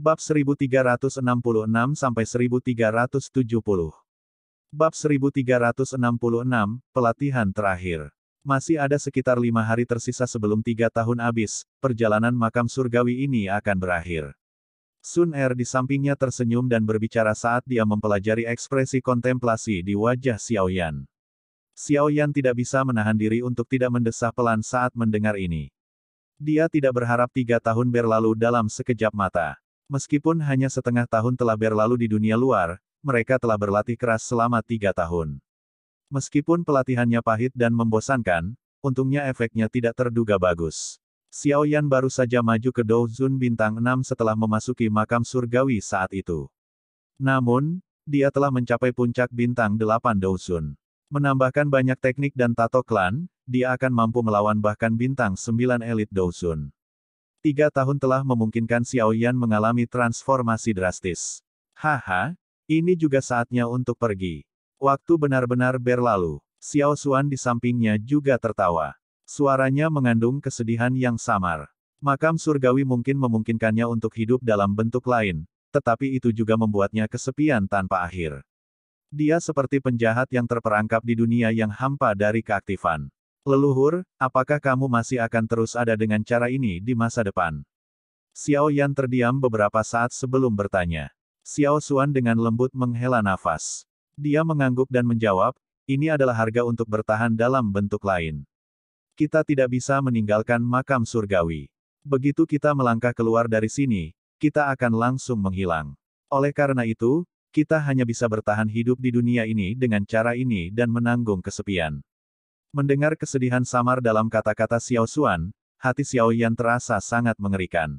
Bab 1366 sampai 1370. Bab 1366, pelatihan terakhir. Masih ada sekitar lima hari tersisa sebelum tiga tahun habis, perjalanan makam surgawi ini akan berakhir. Sun Er di sampingnya tersenyum dan berbicara saat dia mempelajari ekspresi kontemplasi di wajah Xiao Yan. Xiao Yan tidak bisa menahan diri untuk tidak mendesah pelan saat mendengar ini. Dia tidak berharap tiga tahun berlalu dalam sekejap mata. Meskipun hanya setengah tahun telah berlalu di dunia luar, mereka telah berlatih keras selama tiga tahun. Meskipun pelatihannya pahit dan membosankan, untungnya efeknya tidak terduga bagus. Xiao Yan baru saja maju ke Douzun bintang 6 setelah memasuki makam surgawi saat itu. Namun, dia telah mencapai puncak bintang 8 Douzun. Menambahkan banyak teknik dan tato klan, dia akan mampu melawan bahkan bintang 9 elit Douzun. Tiga tahun telah memungkinkan Xiao Yan mengalami transformasi drastis. Haha, ini juga saatnya untuk pergi. Waktu benar-benar berlalu. Xiao Xuan di sampingnya juga tertawa. Suaranya mengandung kesedihan yang samar. Makam surgawi mungkin memungkinkannya untuk hidup dalam bentuk lain, tetapi itu juga membuatnya kesepian tanpa akhir. Dia seperti penjahat yang terperangkap di dunia yang hampa dari keaktifan. Leluhur, apakah kamu masih akan terus ada dengan cara ini di masa depan? Xiao Yan terdiam beberapa saat sebelum bertanya. Xiao Xuan dengan lembut menghela nafas. Dia mengangguk dan menjawab, ini adalah harga untuk bertahan dalam bentuk lain. Kita tidak bisa meninggalkan makam surgawi. Begitu kita melangkah keluar dari sini, kita akan langsung menghilang. Oleh karena itu, kita hanya bisa bertahan hidup di dunia ini dengan cara ini dan menanggung kesepian. Mendengar kesedihan samar dalam kata-kata Xiao Xuan, hati Xiao Yan terasa sangat mengerikan.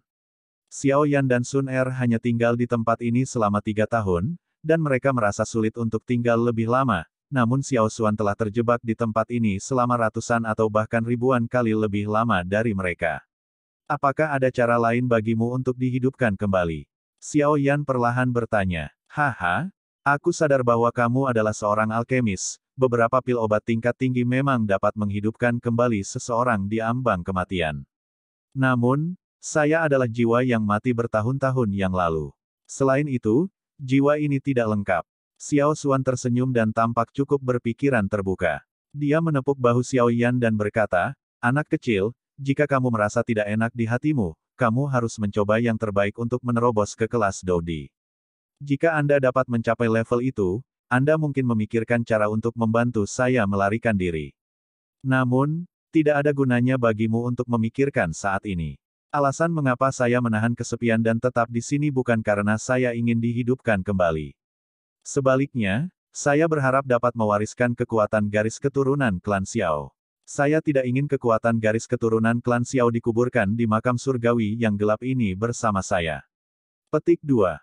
Xiao Yan dan Sun Er hanya tinggal di tempat ini selama tiga tahun, dan mereka merasa sulit untuk tinggal lebih lama, namun Xiao Xuan telah terjebak di tempat ini selama ratusan atau bahkan ribuan kali lebih lama dari mereka. Apakah ada cara lain bagimu untuk dihidupkan kembali? Xiao Yan perlahan bertanya. Haha, aku sadar bahwa kamu adalah seorang alkemis, beberapa pil obat tingkat tinggi memang dapat menghidupkan kembali seseorang di ambang kematian. Namun, saya adalah jiwa yang mati bertahun-tahun yang lalu. Selain itu, jiwa ini tidak lengkap. Xiao Xuan tersenyum dan tampak cukup berpikiran terbuka. Dia menepuk bahu Xiao Yan dan berkata, Anak kecil, jika kamu merasa tidak enak di hatimu, kamu harus mencoba yang terbaik untuk menerobos ke kelas Dodi. Jika Anda dapat mencapai level itu, anda mungkin memikirkan cara untuk membantu saya melarikan diri. Namun, tidak ada gunanya bagimu untuk memikirkan saat ini. Alasan mengapa saya menahan kesepian dan tetap di sini bukan karena saya ingin dihidupkan kembali. Sebaliknya, saya berharap dapat mewariskan kekuatan garis keturunan klan Xiao. Saya tidak ingin kekuatan garis keturunan klan Xiao dikuburkan di makam surgawi yang gelap ini bersama saya. Petik 2.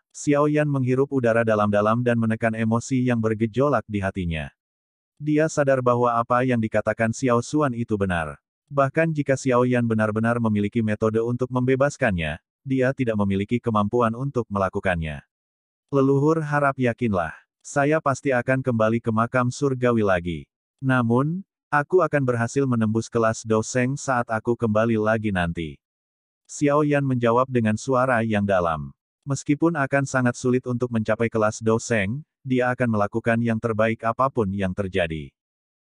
Yan menghirup udara dalam-dalam dan menekan emosi yang bergejolak di hatinya. Dia sadar bahwa apa yang dikatakan Xiao Xuan itu benar. Bahkan jika Xiao Yan benar-benar memiliki metode untuk membebaskannya, dia tidak memiliki kemampuan untuk melakukannya. Leluhur harap yakinlah, saya pasti akan kembali ke makam surgawi lagi. Namun, aku akan berhasil menembus kelas doseng saat aku kembali lagi nanti. Xiao Yan menjawab dengan suara yang dalam. Meskipun akan sangat sulit untuk mencapai kelas doseng, dia akan melakukan yang terbaik apapun yang terjadi.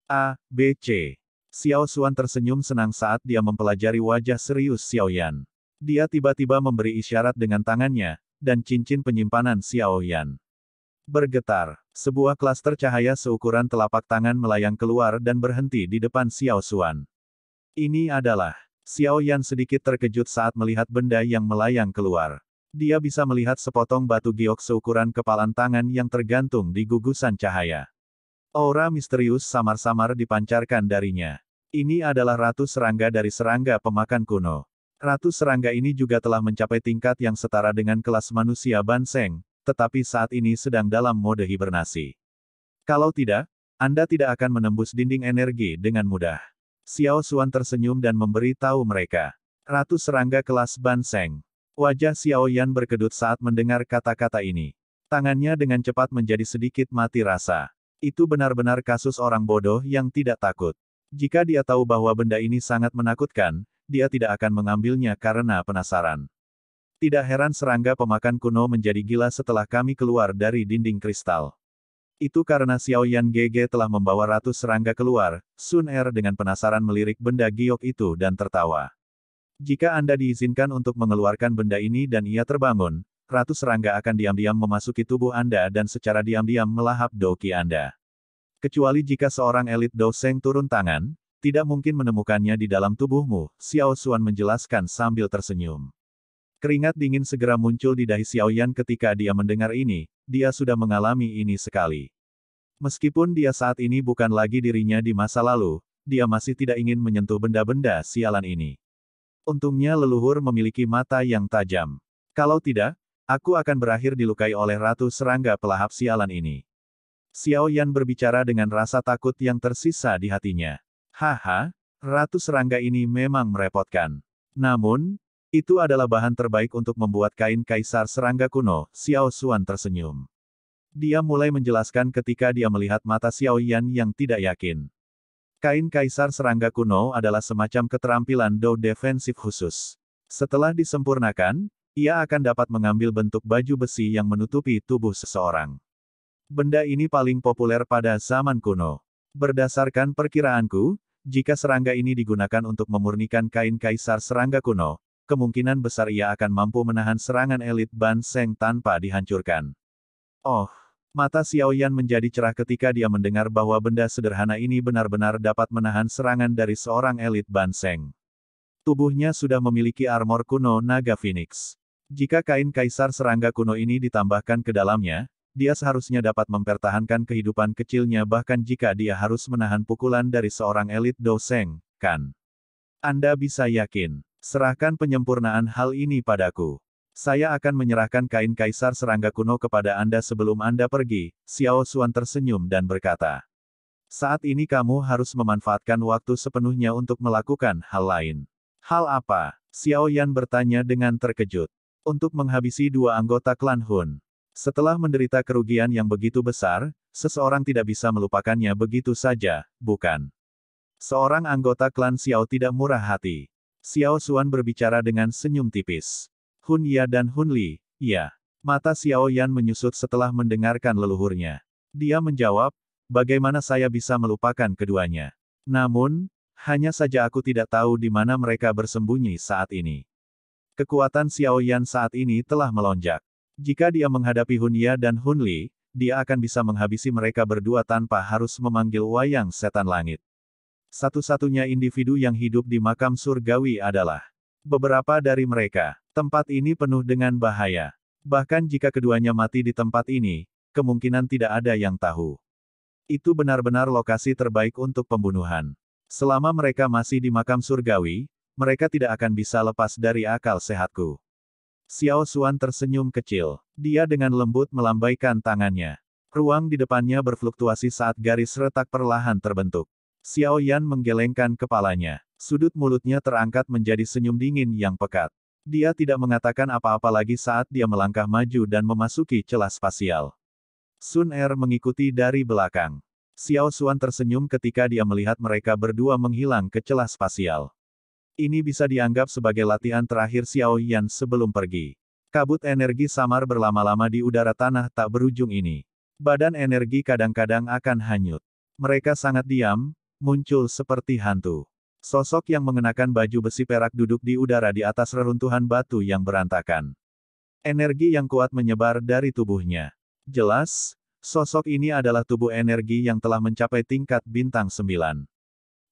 A, B, C. Xiao Xuan tersenyum senang saat dia mempelajari wajah serius Xiao Yan. Dia tiba-tiba memberi isyarat dengan tangannya, dan cincin penyimpanan Xiao Yan. Bergetar, sebuah klaster cahaya seukuran telapak tangan melayang keluar dan berhenti di depan Xiao Xuan. Ini adalah, Xiao Yan sedikit terkejut saat melihat benda yang melayang keluar dia bisa melihat sepotong batu giok seukuran kepalan tangan yang tergantung di gugusan cahaya. Aura misterius samar-samar dipancarkan darinya. Ini adalah ratu serangga dari serangga pemakan kuno. Ratu serangga ini juga telah mencapai tingkat yang setara dengan kelas manusia Banseng, tetapi saat ini sedang dalam mode hibernasi. Kalau tidak, Anda tidak akan menembus dinding energi dengan mudah. Xiao Xuan tersenyum dan memberi tahu mereka. Ratu serangga kelas Banseng. Wajah Xiao Yan berkedut saat mendengar kata-kata ini. Tangannya dengan cepat menjadi sedikit mati rasa. Itu benar-benar kasus orang bodoh yang tidak takut. Jika dia tahu bahwa benda ini sangat menakutkan, dia tidak akan mengambilnya karena penasaran. Tidak heran serangga pemakan kuno menjadi gila setelah kami keluar dari dinding kristal. Itu karena Xiao Yan GG telah membawa ratus serangga keluar, Sun Er dengan penasaran melirik benda giok itu dan tertawa. Jika Anda diizinkan untuk mengeluarkan benda ini dan ia terbangun, ratu serangga akan diam-diam memasuki tubuh Anda dan secara diam-diam melahap doki Anda. Kecuali jika seorang elit doseng turun tangan, tidak mungkin menemukannya di dalam tubuhmu, Xiao Xuan menjelaskan sambil tersenyum. Keringat dingin segera muncul di dahi Xiao Yan ketika dia mendengar ini, dia sudah mengalami ini sekali. Meskipun dia saat ini bukan lagi dirinya di masa lalu, dia masih tidak ingin menyentuh benda-benda sialan ini. Untungnya leluhur memiliki mata yang tajam. Kalau tidak, aku akan berakhir dilukai oleh Ratu Serangga pelahap sialan ini. Xiao Yan berbicara dengan rasa takut yang tersisa di hatinya. Haha, Ratu Serangga ini memang merepotkan. Namun, itu adalah bahan terbaik untuk membuat kain kaisar serangga kuno, Xiao Xuan tersenyum. Dia mulai menjelaskan ketika dia melihat mata Xiao Yan yang tidak yakin. Kain kaisar serangga kuno adalah semacam keterampilan do defensif khusus. Setelah disempurnakan, ia akan dapat mengambil bentuk baju besi yang menutupi tubuh seseorang. Benda ini paling populer pada zaman kuno. Berdasarkan perkiraanku, jika serangga ini digunakan untuk memurnikan kain kaisar serangga kuno, kemungkinan besar ia akan mampu menahan serangan elit Ban Seng tanpa dihancurkan. Oh, Mata Xiao Yan menjadi cerah ketika dia mendengar bahwa benda sederhana ini benar-benar dapat menahan serangan dari seorang elit Banseng. Tubuhnya sudah memiliki armor kuno naga Phoenix. Jika kain kaisar serangga kuno ini ditambahkan ke dalamnya, dia seharusnya dapat mempertahankan kehidupan kecilnya bahkan jika dia harus menahan pukulan dari seorang elit Doseng, kan? Anda bisa yakin, serahkan penyempurnaan hal ini padaku. Saya akan menyerahkan kain kaisar serangga kuno kepada Anda sebelum Anda pergi, Xiao Xuan tersenyum dan berkata. Saat ini kamu harus memanfaatkan waktu sepenuhnya untuk melakukan hal lain. Hal apa? Xiao Yan bertanya dengan terkejut. Untuk menghabisi dua anggota klan Hun. Setelah menderita kerugian yang begitu besar, seseorang tidak bisa melupakannya begitu saja, bukan? Seorang anggota klan Xiao tidak murah hati. Xiao Xuan berbicara dengan senyum tipis. Hun Ya dan Hun Li, ya. Mata Xiao Yan menyusut setelah mendengarkan leluhurnya. Dia menjawab, bagaimana saya bisa melupakan keduanya. Namun, hanya saja aku tidak tahu di mana mereka bersembunyi saat ini. Kekuatan Xiao Yan saat ini telah melonjak. Jika dia menghadapi Hun Ya dan Hun Li, dia akan bisa menghabisi mereka berdua tanpa harus memanggil wayang setan langit. Satu-satunya individu yang hidup di makam surgawi adalah beberapa dari mereka. Tempat ini penuh dengan bahaya. Bahkan jika keduanya mati di tempat ini, kemungkinan tidak ada yang tahu. Itu benar-benar lokasi terbaik untuk pembunuhan. Selama mereka masih di makam surgawi, mereka tidak akan bisa lepas dari akal sehatku. Xiao Xuan tersenyum kecil. Dia dengan lembut melambaikan tangannya. Ruang di depannya berfluktuasi saat garis retak perlahan terbentuk. Xiao Yan menggelengkan kepalanya. Sudut mulutnya terangkat menjadi senyum dingin yang pekat. Dia tidak mengatakan apa-apa lagi saat dia melangkah maju dan memasuki celah spasial. Sun Er mengikuti dari belakang. Xiao Xuan tersenyum ketika dia melihat mereka berdua menghilang ke celah spasial. Ini bisa dianggap sebagai latihan terakhir Xiao Yan sebelum pergi. Kabut energi samar berlama-lama di udara tanah tak berujung ini. Badan energi kadang-kadang akan hanyut. Mereka sangat diam, muncul seperti hantu. Sosok yang mengenakan baju besi perak duduk di udara di atas reruntuhan batu yang berantakan. Energi yang kuat menyebar dari tubuhnya. Jelas, sosok ini adalah tubuh energi yang telah mencapai tingkat bintang 9.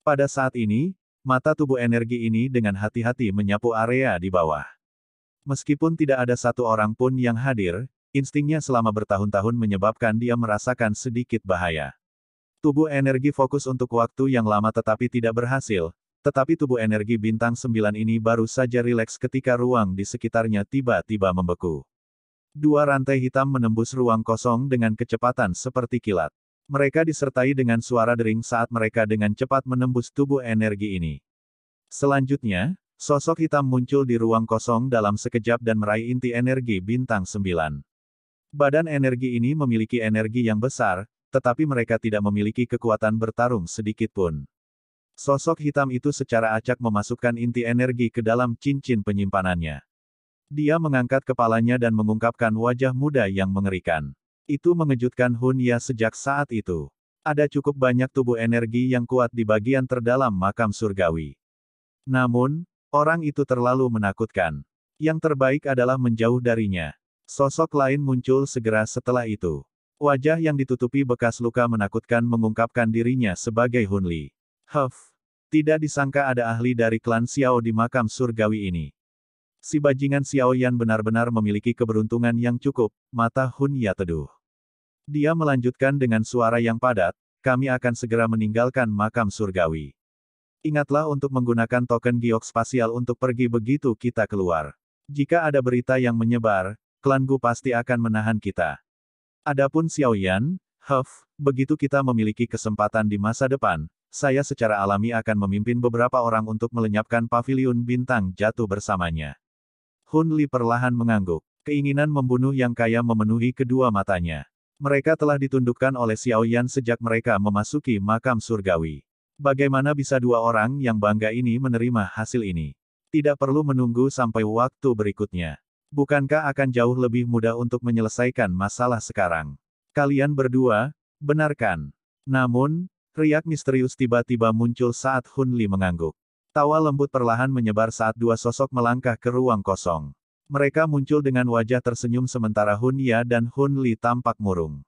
Pada saat ini, mata tubuh energi ini dengan hati-hati menyapu area di bawah. Meskipun tidak ada satu orang pun yang hadir, instingnya selama bertahun-tahun menyebabkan dia merasakan sedikit bahaya. Tubuh energi fokus untuk waktu yang lama tetapi tidak berhasil, tetapi tubuh energi bintang sembilan ini baru saja rileks ketika ruang di sekitarnya tiba-tiba membeku. Dua rantai hitam menembus ruang kosong dengan kecepatan seperti kilat. Mereka disertai dengan suara dering saat mereka dengan cepat menembus tubuh energi ini. Selanjutnya, sosok hitam muncul di ruang kosong dalam sekejap dan meraih inti energi bintang sembilan. Badan energi ini memiliki energi yang besar, tetapi mereka tidak memiliki kekuatan bertarung sedikit pun. Sosok hitam itu secara acak memasukkan inti energi ke dalam cincin penyimpanannya. Dia mengangkat kepalanya dan mengungkapkan wajah muda yang mengerikan. Itu mengejutkan Hun Ya sejak saat itu. Ada cukup banyak tubuh energi yang kuat di bagian terdalam makam surgawi. Namun, orang itu terlalu menakutkan. Yang terbaik adalah menjauh darinya. Sosok lain muncul segera setelah itu. Wajah yang ditutupi bekas luka menakutkan mengungkapkan dirinya sebagai Hun Hunli. Huff. Tidak disangka ada ahli dari klan Xiao di makam surgawi ini. Si bajingan Xiao Yan benar-benar memiliki keberuntungan yang cukup, mata Hun Ya teduh. Dia melanjutkan dengan suara yang padat, kami akan segera meninggalkan makam surgawi. Ingatlah untuk menggunakan token giok spasial untuk pergi begitu kita keluar. Jika ada berita yang menyebar, klan Gu pasti akan menahan kita. Adapun Xiao Yan, Huff, begitu kita memiliki kesempatan di masa depan, saya secara alami akan memimpin beberapa orang untuk melenyapkan paviliun bintang jatuh bersamanya. Hun Li perlahan mengangguk. Keinginan membunuh yang kaya memenuhi kedua matanya. Mereka telah ditundukkan oleh Xiao Yan sejak mereka memasuki makam surgawi. Bagaimana bisa dua orang yang bangga ini menerima hasil ini? Tidak perlu menunggu sampai waktu berikutnya. Bukankah akan jauh lebih mudah untuk menyelesaikan masalah sekarang? Kalian berdua, benarkan. Namun, Riak misterius tiba-tiba muncul saat Hun Li mengangguk. Tawa lembut perlahan menyebar saat dua sosok melangkah ke ruang kosong. Mereka muncul dengan wajah tersenyum sementara Hun Ya dan Hun Li tampak murung.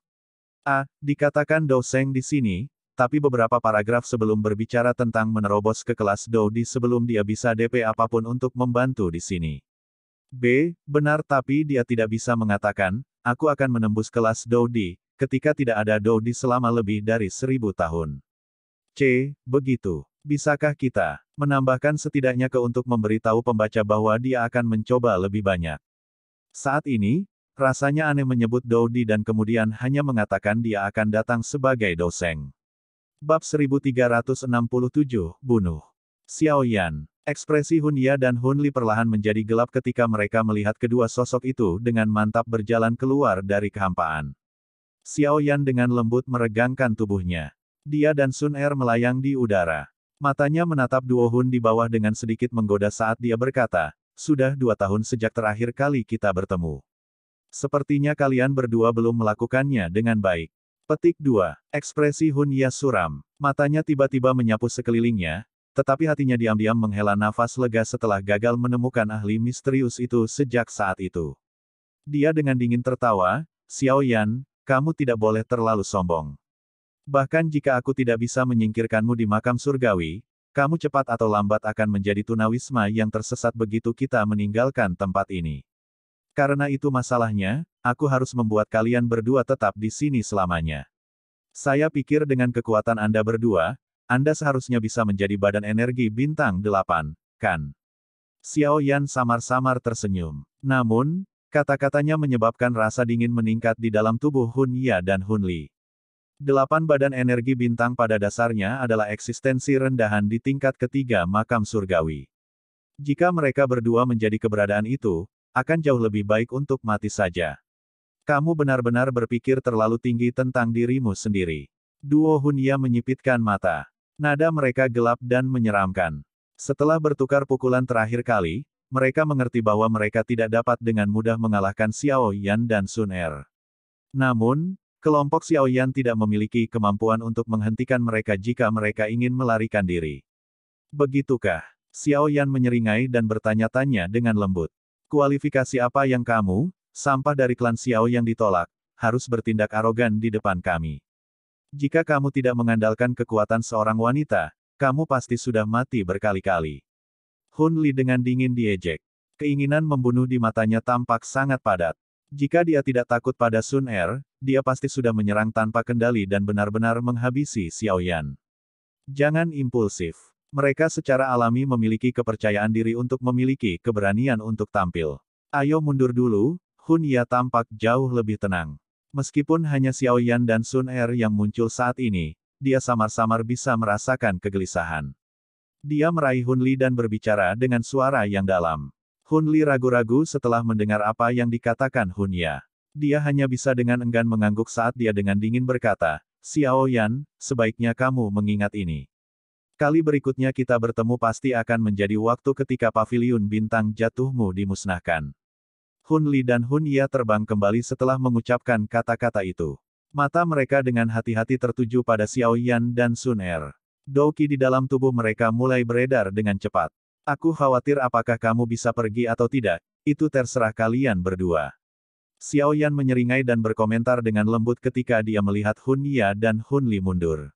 A. Ah, dikatakan Dou Seng di sini, tapi beberapa paragraf sebelum berbicara tentang menerobos ke kelas Dou di sebelum dia bisa DP apapun untuk membantu di sini. B. Benar tapi dia tidak bisa mengatakan, aku akan menembus kelas Dou di, ketika tidak ada Dou di selama lebih dari seribu tahun. C. Begitu. Bisakah kita menambahkan setidaknya ke untuk memberitahu pembaca bahwa dia akan mencoba lebih banyak? Saat ini, rasanya aneh menyebut Dodi dan kemudian hanya mengatakan dia akan datang sebagai doseng. Bab 1367, Bunuh. Xiao Yan. Ekspresi Hunya dan Hun Li perlahan menjadi gelap ketika mereka melihat kedua sosok itu dengan mantap berjalan keluar dari kehampaan. Xiao Yan dengan lembut meregangkan tubuhnya. Dia dan Sun Er melayang di udara. Matanya menatap Duo Hun di bawah dengan sedikit menggoda saat dia berkata, sudah dua tahun sejak terakhir kali kita bertemu. Sepertinya kalian berdua belum melakukannya dengan baik. Petik 2. Ekspresi Hun Ya suram. Matanya tiba-tiba menyapu sekelilingnya, tetapi hatinya diam-diam menghela nafas lega setelah gagal menemukan ahli misterius itu sejak saat itu. Dia dengan dingin tertawa, Xiao Yan, kamu tidak boleh terlalu sombong. Bahkan jika aku tidak bisa menyingkirkanmu di makam surgawi, kamu cepat atau lambat akan menjadi tunawisma yang tersesat begitu kita meninggalkan tempat ini. Karena itu masalahnya, aku harus membuat kalian berdua tetap di sini selamanya. Saya pikir dengan kekuatan Anda berdua, Anda seharusnya bisa menjadi badan energi bintang delapan, kan? Xiao Yan samar-samar tersenyum. Namun, Kata-katanya menyebabkan rasa dingin meningkat di dalam tubuh Hun Ya dan Hun Li. Delapan badan energi bintang pada dasarnya adalah eksistensi rendahan di tingkat ketiga makam surgawi. Jika mereka berdua menjadi keberadaan itu, akan jauh lebih baik untuk mati saja. Kamu benar-benar berpikir terlalu tinggi tentang dirimu sendiri. Duo Hunia menyipitkan mata. Nada mereka gelap dan menyeramkan. Setelah bertukar pukulan terakhir kali, mereka mengerti bahwa mereka tidak dapat dengan mudah mengalahkan Xiao Yan dan Sun Er. Namun, kelompok Xiao Yan tidak memiliki kemampuan untuk menghentikan mereka jika mereka ingin melarikan diri. Begitukah? Xiao Yan menyeringai dan bertanya-tanya dengan lembut. Kualifikasi apa yang kamu, sampah dari klan Xiao yang ditolak, harus bertindak arogan di depan kami. Jika kamu tidak mengandalkan kekuatan seorang wanita, kamu pasti sudah mati berkali-kali. Hun Li dengan dingin diejek. Keinginan membunuh di matanya tampak sangat padat. Jika dia tidak takut pada Sun Er, dia pasti sudah menyerang tanpa kendali dan benar-benar menghabisi Xiao Yan. Jangan impulsif. Mereka secara alami memiliki kepercayaan diri untuk memiliki keberanian untuk tampil. Ayo mundur dulu, Hun Ya tampak jauh lebih tenang. Meskipun hanya Xiao Yan dan Sun Er yang muncul saat ini, dia samar-samar bisa merasakan kegelisahan. Dia meraih Hunli dan berbicara dengan suara yang dalam. Hunli ragu-ragu setelah mendengar apa yang dikatakan Hunya. Dia hanya bisa dengan enggan mengangguk saat dia dengan dingin berkata, Xiao Yan, sebaiknya kamu mengingat ini. Kali berikutnya kita bertemu pasti akan menjadi waktu ketika paviliun bintang jatuhmu dimusnahkan. Hunli dan Hunya terbang kembali setelah mengucapkan kata-kata itu. Mata mereka dengan hati-hati tertuju pada Xiao Yan dan Sun Er. Doki di dalam tubuh mereka mulai beredar dengan cepat. Aku khawatir apakah kamu bisa pergi atau tidak, itu terserah kalian berdua. Xiao Yan menyeringai dan berkomentar dengan lembut ketika dia melihat Hun Ya dan Hun Li mundur.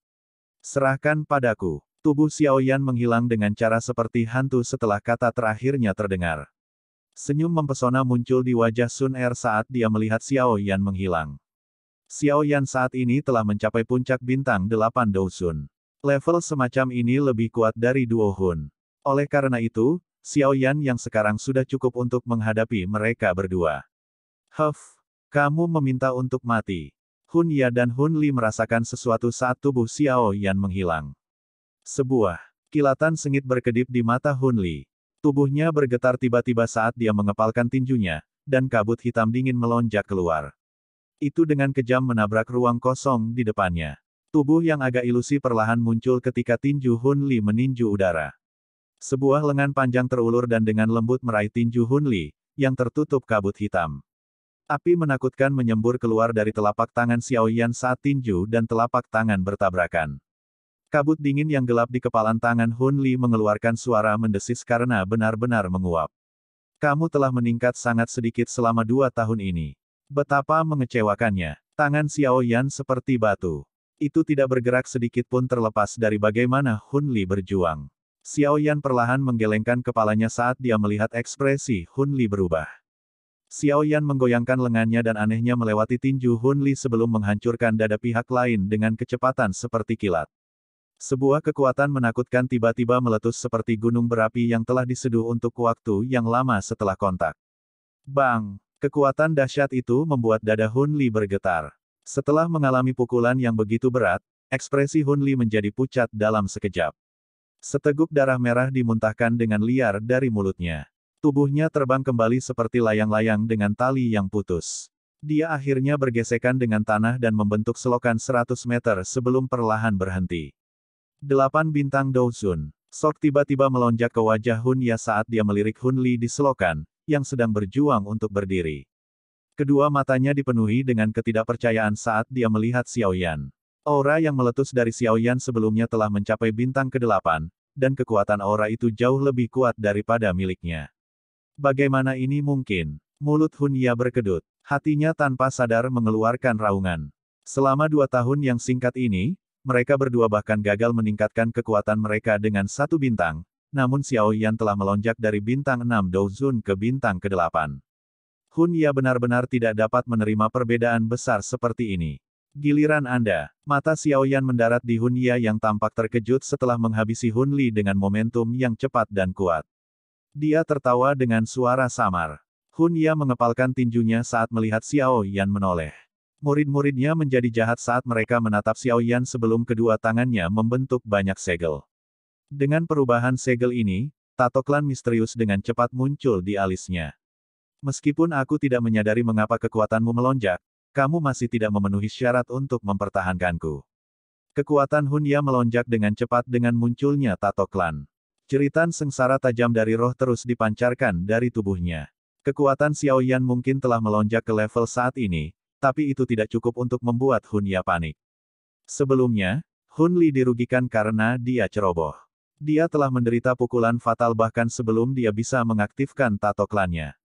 Serahkan padaku. Tubuh Xiao Yan menghilang dengan cara seperti hantu setelah kata terakhirnya terdengar. Senyum mempesona muncul di wajah Sun Er saat dia melihat Xiao Yan menghilang. Xiao Yan saat ini telah mencapai puncak bintang 8 Dousun. Level semacam ini lebih kuat dari Duo Hun. Oleh karena itu, Xiao Yan yang sekarang sudah cukup untuk menghadapi mereka berdua. Huff, kamu meminta untuk mati. Hun Ya dan Hun Li merasakan sesuatu saat tubuh Xiao Yan menghilang. Sebuah kilatan sengit berkedip di mata Hun Li. Tubuhnya bergetar tiba-tiba saat dia mengepalkan tinjunya, dan kabut hitam dingin melonjak keluar. Itu dengan kejam menabrak ruang kosong di depannya. Tubuh yang agak ilusi perlahan muncul ketika Tinju Hun Li meninju udara. Sebuah lengan panjang terulur dan dengan lembut meraih Tinju Hun Li, yang tertutup kabut hitam. Api menakutkan menyembur keluar dari telapak tangan Xiao Yan saat Tinju dan telapak tangan bertabrakan. Kabut dingin yang gelap di kepalan tangan Hun Li mengeluarkan suara mendesis karena benar-benar menguap. Kamu telah meningkat sangat sedikit selama dua tahun ini. Betapa mengecewakannya. Tangan Xiao Yan seperti batu. Itu tidak bergerak sedikit pun terlepas dari bagaimana Hun Li berjuang. Xiao Yan perlahan menggelengkan kepalanya saat dia melihat ekspresi Hun Li berubah. Xiao Yan menggoyangkan lengannya dan anehnya melewati tinju Hun Li sebelum menghancurkan dada pihak lain dengan kecepatan seperti kilat. Sebuah kekuatan menakutkan tiba-tiba meletus seperti gunung berapi yang telah diseduh untuk waktu yang lama setelah kontak. Bang! Kekuatan dahsyat itu membuat dada Hun Li bergetar. Setelah mengalami pukulan yang begitu berat, ekspresi Hun Li menjadi pucat dalam sekejap. Seteguk darah merah dimuntahkan dengan liar dari mulutnya. Tubuhnya terbang kembali seperti layang-layang dengan tali yang putus. Dia akhirnya bergesekan dengan tanah dan membentuk selokan 100 meter sebelum perlahan berhenti. Delapan bintang Douzun. Sok tiba-tiba melonjak ke wajah Hun Ya saat dia melirik Hun Li di selokan, yang sedang berjuang untuk berdiri. Kedua matanya dipenuhi dengan ketidakpercayaan saat dia melihat Xiao Yan. Aura yang meletus dari Xiao Yan sebelumnya telah mencapai bintang ke-8, dan kekuatan aura itu jauh lebih kuat daripada miliknya. Bagaimana ini mungkin? Mulut Hunya berkedut. Hatinya tanpa sadar mengeluarkan raungan. Selama dua tahun yang singkat ini, mereka berdua bahkan gagal meningkatkan kekuatan mereka dengan satu bintang, namun Xiao Yan telah melonjak dari bintang 6 Douzun ke bintang ke-8. Hun Ya benar-benar tidak dapat menerima perbedaan besar seperti ini. Giliran Anda. Mata Xiao Yan mendarat di Hun Ya yang tampak terkejut setelah menghabisi Hun Li dengan momentum yang cepat dan kuat. Dia tertawa dengan suara samar. Hun Ya mengepalkan tinjunya saat melihat Xiao Yan menoleh. Murid-muridnya menjadi jahat saat mereka menatap Xiao Yan sebelum kedua tangannya membentuk banyak segel. Dengan perubahan segel ini, tato klan misterius dengan cepat muncul di alisnya. Meskipun aku tidak menyadari mengapa kekuatanmu melonjak, kamu masih tidak memenuhi syarat untuk mempertahankanku. Kekuatan Hunya melonjak dengan cepat dengan munculnya tato klan. Ceritan sengsara tajam dari roh terus dipancarkan dari tubuhnya. Kekuatan Xiao Yan mungkin telah melonjak ke level saat ini, tapi itu tidak cukup untuk membuat Hunya panik. Sebelumnya, Hun Li dirugikan karena dia ceroboh. Dia telah menderita pukulan fatal bahkan sebelum dia bisa mengaktifkan tato klannya.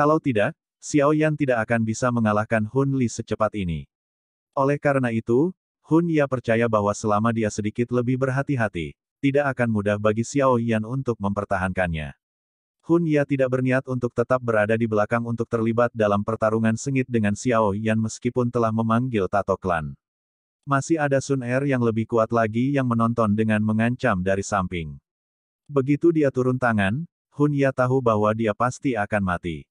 Kalau tidak, Xiao Yan tidak akan bisa mengalahkan Hun Li secepat ini. Oleh karena itu, Hun Ya percaya bahwa selama dia sedikit lebih berhati-hati, tidak akan mudah bagi Xiao Yan untuk mempertahankannya. Hun Ya tidak berniat untuk tetap berada di belakang untuk terlibat dalam pertarungan sengit dengan Xiao Yan meskipun telah memanggil Tato Klan. Masih ada Sun Er yang lebih kuat lagi yang menonton dengan mengancam dari samping. Begitu dia turun tangan, Hun Ya tahu bahwa dia pasti akan mati.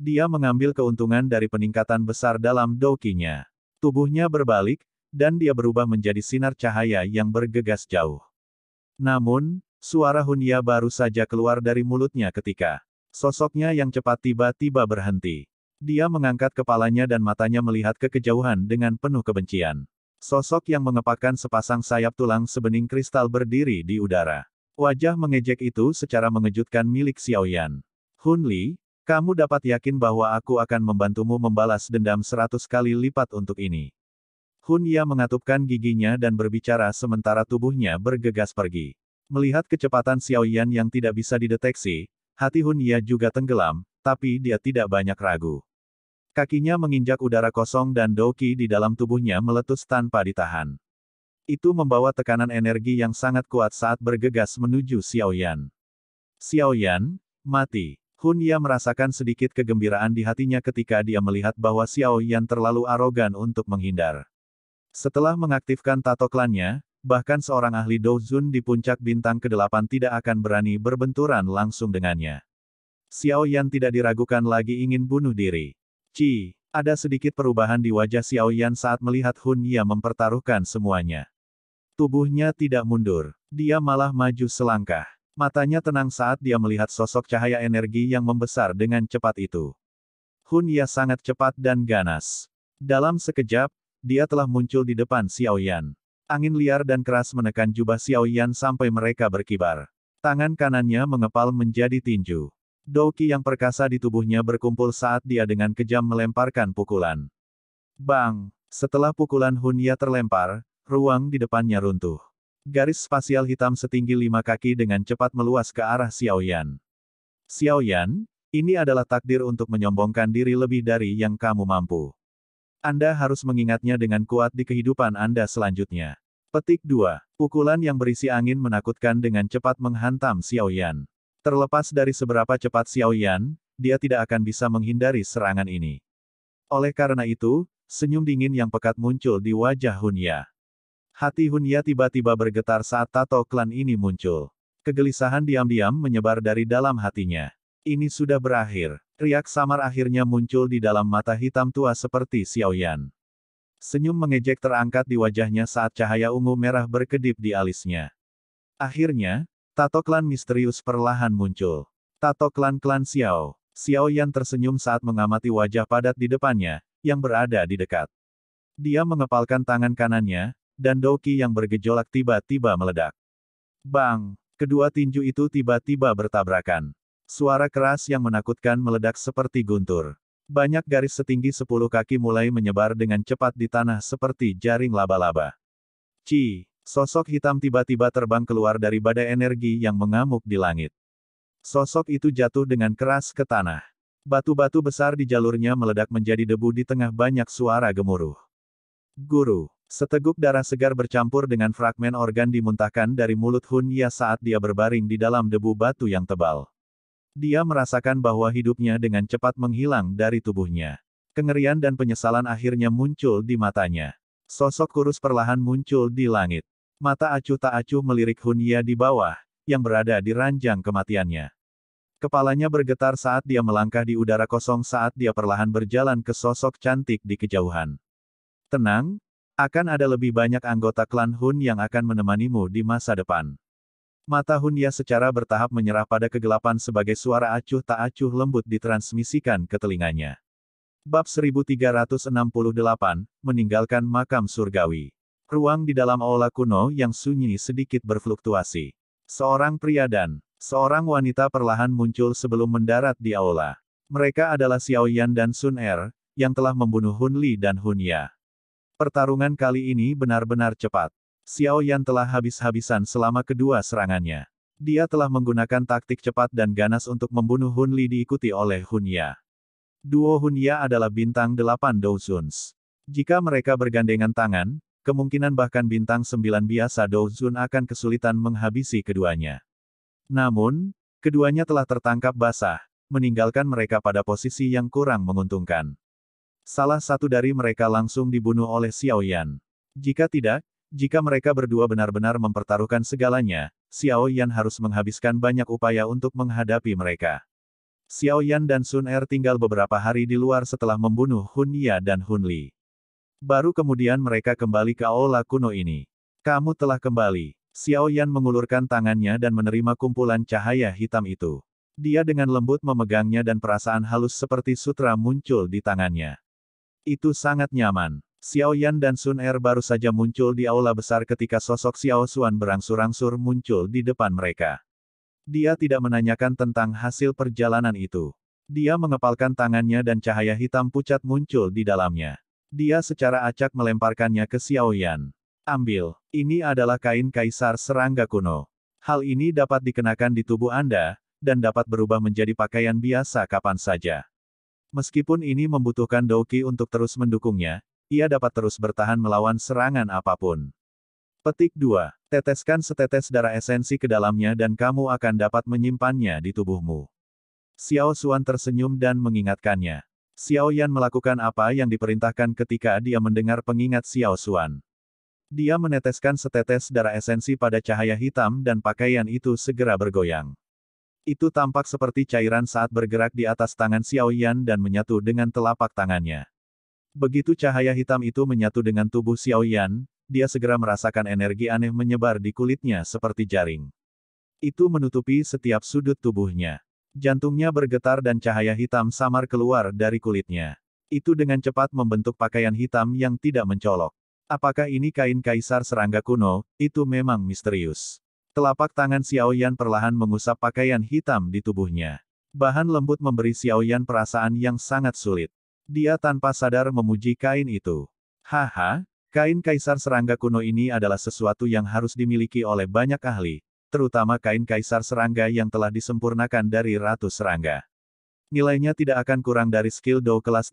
Dia mengambil keuntungan dari peningkatan besar dalam dokinya. Tubuhnya berbalik, dan dia berubah menjadi sinar cahaya yang bergegas jauh. Namun, suara Hunya baru saja keluar dari mulutnya ketika sosoknya yang cepat tiba-tiba berhenti. Dia mengangkat kepalanya dan matanya melihat ke kejauhan dengan penuh kebencian. Sosok yang mengepakkan sepasang sayap tulang sebening kristal berdiri di udara. Wajah mengejek itu secara mengejutkan milik Xiaoyan. Hun Li, kamu dapat yakin bahwa aku akan membantumu membalas dendam seratus kali lipat untuk ini. Hun Ya mengatupkan giginya dan berbicara sementara tubuhnya bergegas pergi. Melihat kecepatan Xiao Yan yang tidak bisa dideteksi, hati Hun Ya juga tenggelam, tapi dia tidak banyak ragu. Kakinya menginjak udara kosong dan Doki di dalam tubuhnya meletus tanpa ditahan. Itu membawa tekanan energi yang sangat kuat saat bergegas menuju Xiao Yan. Xiao Yan, mati. Hun Ya merasakan sedikit kegembiraan di hatinya ketika dia melihat bahwa Xiao Yan terlalu arogan untuk menghindar. Setelah mengaktifkan tato klannya, bahkan seorang ahli Douzun di puncak bintang ke-8 tidak akan berani berbenturan langsung dengannya. Xiao Yan tidak diragukan lagi ingin bunuh diri. Ci, ada sedikit perubahan di wajah Xiao Yan saat melihat Hun Ya mempertaruhkan semuanya. Tubuhnya tidak mundur, dia malah maju selangkah. Matanya tenang saat dia melihat sosok cahaya energi yang membesar dengan cepat itu. Hun Ya sangat cepat dan ganas. Dalam sekejap, dia telah muncul di depan Xiao Yan. Angin liar dan keras menekan jubah Xiao Yan sampai mereka berkibar. Tangan kanannya mengepal menjadi tinju. Doki yang perkasa di tubuhnya berkumpul saat dia dengan kejam melemparkan pukulan. Bang! Setelah pukulan Hunya terlempar, ruang di depannya runtuh. Garis spasial hitam setinggi lima kaki dengan cepat meluas ke arah Xiao Yan. Xiao Yan, ini adalah takdir untuk menyombongkan diri lebih dari yang kamu mampu. Anda harus mengingatnya dengan kuat di kehidupan Anda selanjutnya. Petik 2. Pukulan yang berisi angin menakutkan dengan cepat menghantam Xiao Yan. Terlepas dari seberapa cepat Xiao Yan, dia tidak akan bisa menghindari serangan ini. Oleh karena itu, senyum dingin yang pekat muncul di wajah Hunya. Hati Hunya tiba-tiba bergetar saat tato klan ini muncul. Kegelisahan diam-diam menyebar dari dalam hatinya. Ini sudah berakhir. Riak samar akhirnya muncul di dalam mata hitam tua seperti Xiaoyan. Senyum mengejek terangkat di wajahnya saat cahaya ungu merah berkedip di alisnya. Akhirnya, tato klan misterius perlahan muncul. Tato klan-klan Xiao. Xiao Yan tersenyum saat mengamati wajah padat di depannya, yang berada di dekat. Dia mengepalkan tangan kanannya, dan Doki yang bergejolak tiba-tiba meledak. Bang! Kedua tinju itu tiba-tiba bertabrakan. Suara keras yang menakutkan meledak seperti guntur. Banyak garis setinggi sepuluh kaki mulai menyebar dengan cepat di tanah seperti jaring laba-laba. Ci! Sosok hitam tiba-tiba terbang keluar dari badai energi yang mengamuk di langit. Sosok itu jatuh dengan keras ke tanah. Batu-batu besar di jalurnya meledak menjadi debu di tengah banyak suara gemuruh. Guru, Seteguk darah segar bercampur dengan fragmen organ dimuntahkan dari mulut Hunya saat dia berbaring di dalam debu batu yang tebal. Dia merasakan bahwa hidupnya dengan cepat menghilang dari tubuhnya. Kengerian dan penyesalan akhirnya muncul di matanya. Sosok kurus perlahan muncul di langit. Mata acuh tak acuh melirik Hunya di bawah, yang berada di ranjang kematiannya. Kepalanya bergetar saat dia melangkah di udara kosong saat dia perlahan berjalan ke sosok cantik di kejauhan. Tenang, akan ada lebih banyak anggota klan Hun yang akan menemanimu di masa depan. Mata Hunya secara bertahap menyerah pada kegelapan sebagai suara acuh tak acuh lembut ditransmisikan ke telinganya. Bab 1368, meninggalkan makam surgawi. Ruang di dalam aula kuno yang sunyi sedikit berfluktuasi. Seorang pria dan seorang wanita perlahan muncul sebelum mendarat di aula. Mereka adalah Xiao Yan dan Sun Er, yang telah membunuh Hun Li dan Hun Ya. Pertarungan kali ini benar-benar cepat. Xiao Yan telah habis-habisan selama kedua serangannya. Dia telah menggunakan taktik cepat dan ganas untuk membunuh Hun Li diikuti oleh Hun Ya. Duo Hun Ya adalah bintang 8 Douzuns. Jika mereka bergandengan tangan, kemungkinan bahkan bintang sembilan biasa Douzun akan kesulitan menghabisi keduanya. Namun, keduanya telah tertangkap basah, meninggalkan mereka pada posisi yang kurang menguntungkan. Salah satu dari mereka langsung dibunuh oleh Xiao Yan. Jika tidak, jika mereka berdua benar-benar mempertaruhkan segalanya, Xiao Yan harus menghabiskan banyak upaya untuk menghadapi mereka. Xiao Yan dan Sun Er tinggal beberapa hari di luar setelah membunuh Hun Ya dan Hun Li. Baru kemudian mereka kembali ke aula kuno ini. Kamu telah kembali. Xiao Yan mengulurkan tangannya dan menerima kumpulan cahaya hitam itu. Dia dengan lembut memegangnya dan perasaan halus seperti sutra muncul di tangannya. Itu sangat nyaman. Xiao Yan dan Sun Er baru saja muncul di aula besar ketika sosok Xiao Xuan berangsur-angsur muncul di depan mereka. Dia tidak menanyakan tentang hasil perjalanan itu. Dia mengepalkan tangannya dan cahaya hitam pucat muncul di dalamnya. Dia secara acak melemparkannya ke Xiao Yan. Ambil, ini adalah kain kaisar serangga kuno. Hal ini dapat dikenakan di tubuh Anda, dan dapat berubah menjadi pakaian biasa kapan saja. Meskipun ini membutuhkan Douki untuk terus mendukungnya, ia dapat terus bertahan melawan serangan apapun. Petik 2. Teteskan setetes darah esensi ke dalamnya dan kamu akan dapat menyimpannya di tubuhmu. Xiao Xuan tersenyum dan mengingatkannya. Xiao Yan melakukan apa yang diperintahkan ketika dia mendengar pengingat Xiao Xuan. Dia meneteskan setetes darah esensi pada cahaya hitam dan pakaian itu segera bergoyang. Itu tampak seperti cairan saat bergerak di atas tangan Xiao Yan dan menyatu dengan telapak tangannya. Begitu cahaya hitam itu menyatu dengan tubuh Xiao Yan, dia segera merasakan energi aneh menyebar di kulitnya seperti jaring. Itu menutupi setiap sudut tubuhnya. Jantungnya bergetar dan cahaya hitam samar keluar dari kulitnya. Itu dengan cepat membentuk pakaian hitam yang tidak mencolok. Apakah ini kain kaisar serangga kuno? Itu memang misterius. Telapak tangan Xiao Yan perlahan mengusap pakaian hitam di tubuhnya. Bahan lembut memberi Xiao Yan perasaan yang sangat sulit. Dia tanpa sadar memuji kain itu. Haha, kain kaisar serangga kuno ini adalah sesuatu yang harus dimiliki oleh banyak ahli, terutama kain kaisar serangga yang telah disempurnakan dari ratu serangga. Nilainya tidak akan kurang dari skill Dou kelas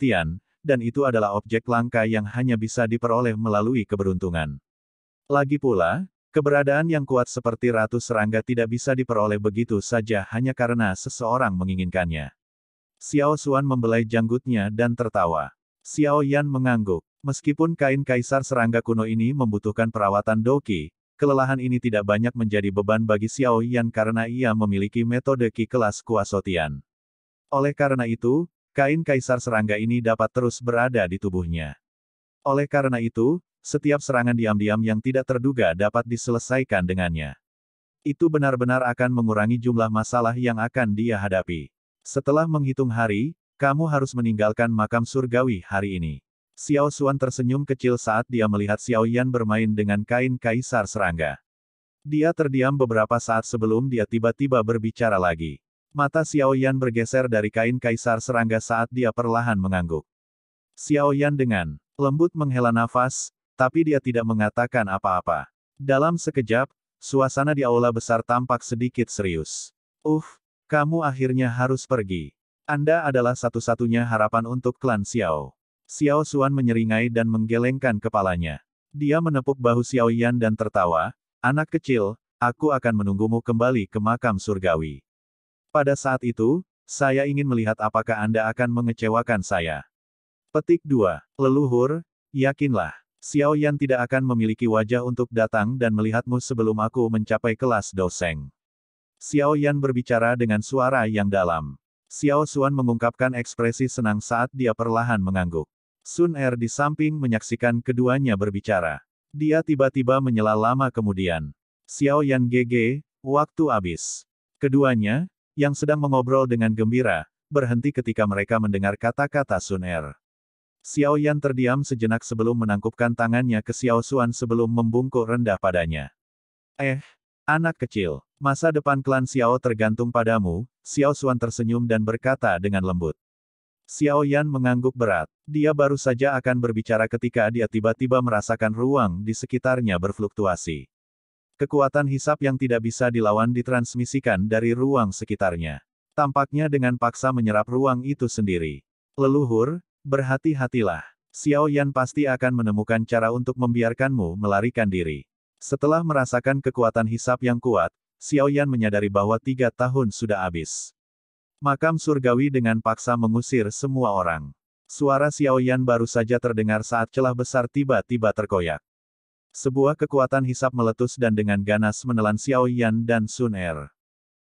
dan itu adalah objek langka yang hanya bisa diperoleh melalui keberuntungan. Lagi pula, Keberadaan yang kuat seperti Ratu Serangga tidak bisa diperoleh begitu saja hanya karena seseorang menginginkannya. Xiao Xuan membelai janggutnya dan tertawa. Xiao Yan mengangguk. Meskipun kain kaisar serangga kuno ini membutuhkan perawatan doki, kelelahan ini tidak banyak menjadi beban bagi Xiao Yan karena ia memiliki metode ki kelas kuasotian. Oleh karena itu, kain kaisar serangga ini dapat terus berada di tubuhnya. Oleh karena itu, setiap serangan diam-diam yang tidak terduga dapat diselesaikan dengannya. Itu benar-benar akan mengurangi jumlah masalah yang akan dia hadapi. Setelah menghitung hari, kamu harus meninggalkan makam surgawi hari ini. Xiao Xuan tersenyum kecil saat dia melihat Xiao Yan bermain dengan kain kaisar serangga. Dia terdiam beberapa saat sebelum dia tiba-tiba berbicara lagi. Mata Xiao Yan bergeser dari kain kaisar serangga saat dia perlahan mengangguk. Xiao Yan dengan lembut menghela nafas, tapi dia tidak mengatakan apa-apa. Dalam sekejap, suasana di aula besar tampak sedikit serius. Uf, kamu akhirnya harus pergi. Anda adalah satu-satunya harapan untuk klan Xiao. Xiao Xuan menyeringai dan menggelengkan kepalanya. Dia menepuk bahu Xiao Yan dan tertawa, Anak kecil, aku akan menunggumu kembali ke makam surgawi. Pada saat itu, saya ingin melihat apakah Anda akan mengecewakan saya. Petik 2. Leluhur, yakinlah. Xiao Yan tidak akan memiliki wajah untuk datang dan melihatmu sebelum aku mencapai kelas doseng. Xiao Yan berbicara dengan suara yang dalam. Xiao Xuan mengungkapkan ekspresi senang saat dia perlahan mengangguk. Sun Er di samping menyaksikan keduanya berbicara. Dia tiba-tiba menyela lama kemudian. Xiao Yan GG, waktu habis. Keduanya, yang sedang mengobrol dengan gembira, berhenti ketika mereka mendengar kata-kata Sun Er. Xiao Yan terdiam sejenak sebelum menangkupkan tangannya ke Xiao Xuan sebelum membungkuk rendah padanya. Eh, anak kecil, masa depan klan Xiao tergantung padamu, Xiao Xuan tersenyum dan berkata dengan lembut. Xiao Yan mengangguk berat. Dia baru saja akan berbicara ketika dia tiba-tiba merasakan ruang di sekitarnya berfluktuasi. Kekuatan hisap yang tidak bisa dilawan ditransmisikan dari ruang sekitarnya. Tampaknya dengan paksa menyerap ruang itu sendiri. Leluhur, Berhati-hatilah. Xiao Yan pasti akan menemukan cara untuk membiarkanmu melarikan diri. Setelah merasakan kekuatan hisap yang kuat, Xiao Yan menyadari bahwa tiga tahun sudah habis. Makam surgawi dengan paksa mengusir semua orang. Suara Xiao Yan baru saja terdengar saat celah besar tiba-tiba terkoyak. Sebuah kekuatan hisap meletus dan dengan ganas menelan Xiao Yan dan Sun Er.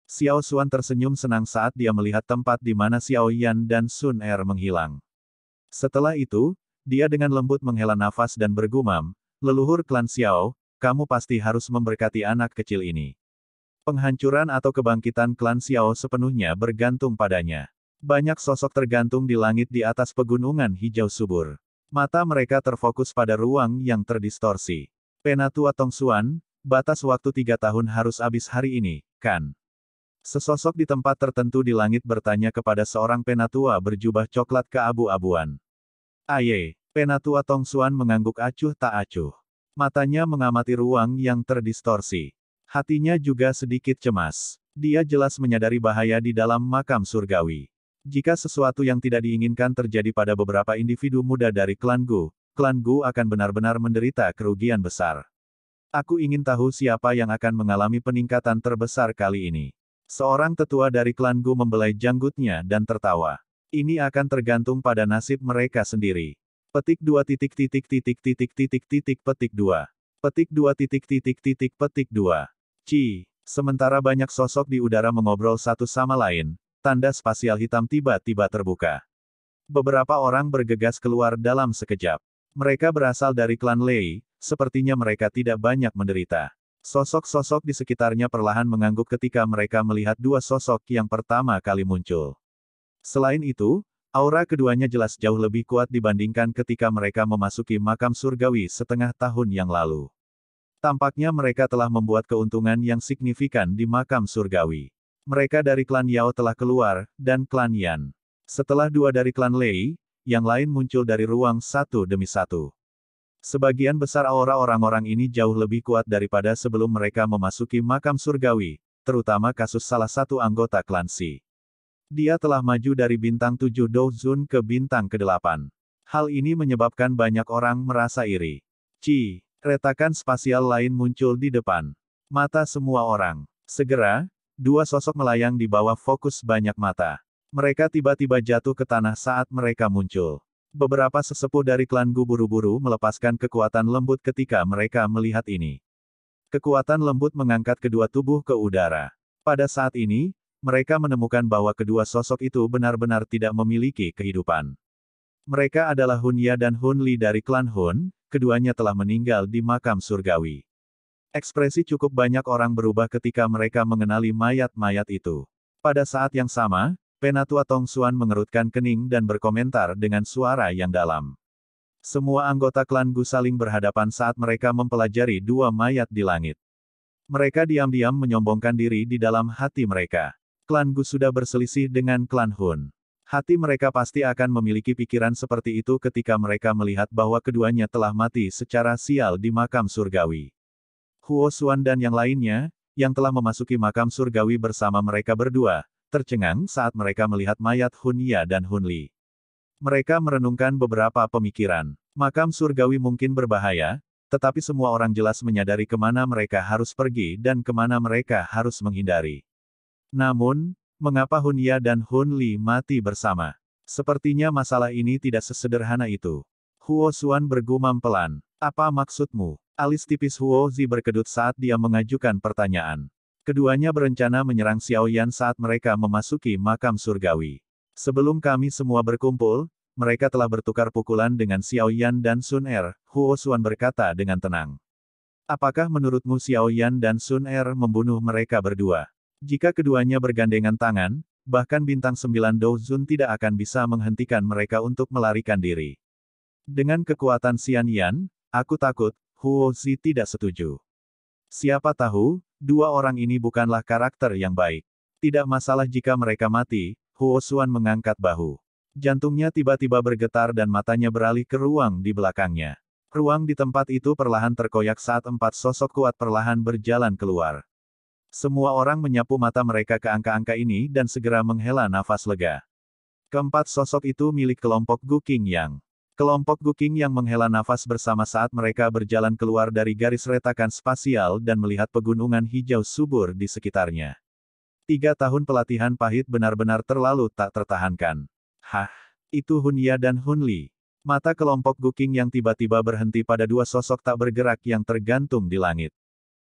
Xiao Xuan tersenyum senang saat dia melihat tempat di mana Xiao Yan dan Sun Er menghilang. Setelah itu, dia dengan lembut menghela nafas dan bergumam, leluhur klan Xiao, kamu pasti harus memberkati anak kecil ini. Penghancuran atau kebangkitan klan Xiao sepenuhnya bergantung padanya. Banyak sosok tergantung di langit di atas pegunungan hijau subur. Mata mereka terfokus pada ruang yang terdistorsi. Penatua Tong Xuan, batas waktu tiga tahun harus habis hari ini, kan? Sesosok di tempat tertentu di langit bertanya kepada seorang penatua berjubah coklat ke abu abuan Aye, penatua Tong Suan mengangguk acuh tak acuh. Matanya mengamati ruang yang terdistorsi. Hatinya juga sedikit cemas. Dia jelas menyadari bahaya di dalam makam surgawi. Jika sesuatu yang tidak diinginkan terjadi pada beberapa individu muda dari klan Gu, klan Gu akan benar-benar menderita kerugian besar. Aku ingin tahu siapa yang akan mengalami peningkatan terbesar kali ini. Seorang tetua dari klan Gu membelai janggutnya dan tertawa. Ini akan tergantung pada nasib mereka sendiri. Petik dua titik titik titik titik titik titik petik dua. Petik dua titik titik titik petik dua. Ci. Sementara banyak sosok di udara mengobrol satu sama lain, tanda spasial hitam tiba-tiba terbuka. Beberapa orang bergegas keluar dalam sekejap. Mereka berasal dari klan Lei, sepertinya mereka tidak banyak menderita. Sosok-sosok di sekitarnya perlahan mengangguk ketika mereka melihat dua sosok yang pertama kali muncul. Selain itu, aura keduanya jelas jauh lebih kuat dibandingkan ketika mereka memasuki makam surgawi setengah tahun yang lalu. Tampaknya mereka telah membuat keuntungan yang signifikan di makam surgawi. Mereka dari klan Yao telah keluar, dan klan Yan. Setelah dua dari klan Lei, yang lain muncul dari ruang satu demi satu. Sebagian besar aura orang-orang ini jauh lebih kuat daripada sebelum mereka memasuki makam surgawi, terutama kasus salah satu anggota klan Si. Dia telah maju dari bintang 7 Douzun ke bintang ke-8. Hal ini menyebabkan banyak orang merasa iri. Ci, retakan spasial lain muncul di depan. Mata semua orang. Segera, dua sosok melayang di bawah fokus banyak mata. Mereka tiba-tiba jatuh ke tanah saat mereka muncul. Beberapa sesepuh dari klan Gu buru-buru melepaskan kekuatan lembut ketika mereka melihat ini. Kekuatan lembut mengangkat kedua tubuh ke udara. Pada saat ini, mereka menemukan bahwa kedua sosok itu benar-benar tidak memiliki kehidupan. Mereka adalah Hun Ya dan Hun Li dari klan Hun, keduanya telah meninggal di makam surgawi. Ekspresi cukup banyak orang berubah ketika mereka mengenali mayat-mayat itu. Pada saat yang sama, Penatua Tong Xuan mengerutkan kening dan berkomentar dengan suara yang dalam. Semua anggota klan Gu saling berhadapan saat mereka mempelajari dua mayat di langit. Mereka diam-diam menyombongkan diri di dalam hati mereka. Klan Gu sudah berselisih dengan klan Hun. Hati mereka pasti akan memiliki pikiran seperti itu ketika mereka melihat bahwa keduanya telah mati secara sial di makam surgawi. Huo Xuan dan yang lainnya, yang telah memasuki makam surgawi bersama mereka berdua, tercengang saat mereka melihat mayat Hunia dan Hunli. Mereka merenungkan beberapa pemikiran. Makam surgawi mungkin berbahaya, tetapi semua orang jelas menyadari kemana mereka harus pergi dan kemana mereka harus menghindari. Namun, mengapa Hunia dan Hunli mati bersama? Sepertinya masalah ini tidak sesederhana itu. Huo Xuan bergumam pelan. Apa maksudmu? Alis tipis Huo Zi berkedut saat dia mengajukan pertanyaan. Keduanya berencana menyerang Xiao Yan saat mereka memasuki makam surgawi. Sebelum kami semua berkumpul, mereka telah bertukar pukulan dengan Xiao Yan dan Sun Er, Huo Xuan berkata dengan tenang. Apakah menurutmu Xiao Yan dan Sun Er membunuh mereka berdua? Jika keduanya bergandengan tangan, bahkan bintang sembilan Dou Zun tidak akan bisa menghentikan mereka untuk melarikan diri. Dengan kekuatan Xian Yan, aku takut, Huo Zi tidak setuju. Siapa tahu, dua orang ini bukanlah karakter yang baik. Tidak masalah jika mereka mati, Huo Xuan mengangkat bahu. Jantungnya tiba-tiba bergetar dan matanya beralih ke ruang di belakangnya. Ruang di tempat itu perlahan terkoyak saat empat sosok kuat perlahan berjalan keluar. Semua orang menyapu mata mereka ke angka-angka ini dan segera menghela nafas lega. Keempat sosok itu milik kelompok Gu King Yang. Kelompok Guking yang menghela nafas bersama saat mereka berjalan keluar dari garis retakan spasial dan melihat pegunungan hijau subur di sekitarnya. Tiga tahun pelatihan pahit benar-benar terlalu tak tertahankan. Hah, itu Hunya dan Hunli. Mata kelompok Guking yang tiba-tiba berhenti pada dua sosok tak bergerak yang tergantung di langit.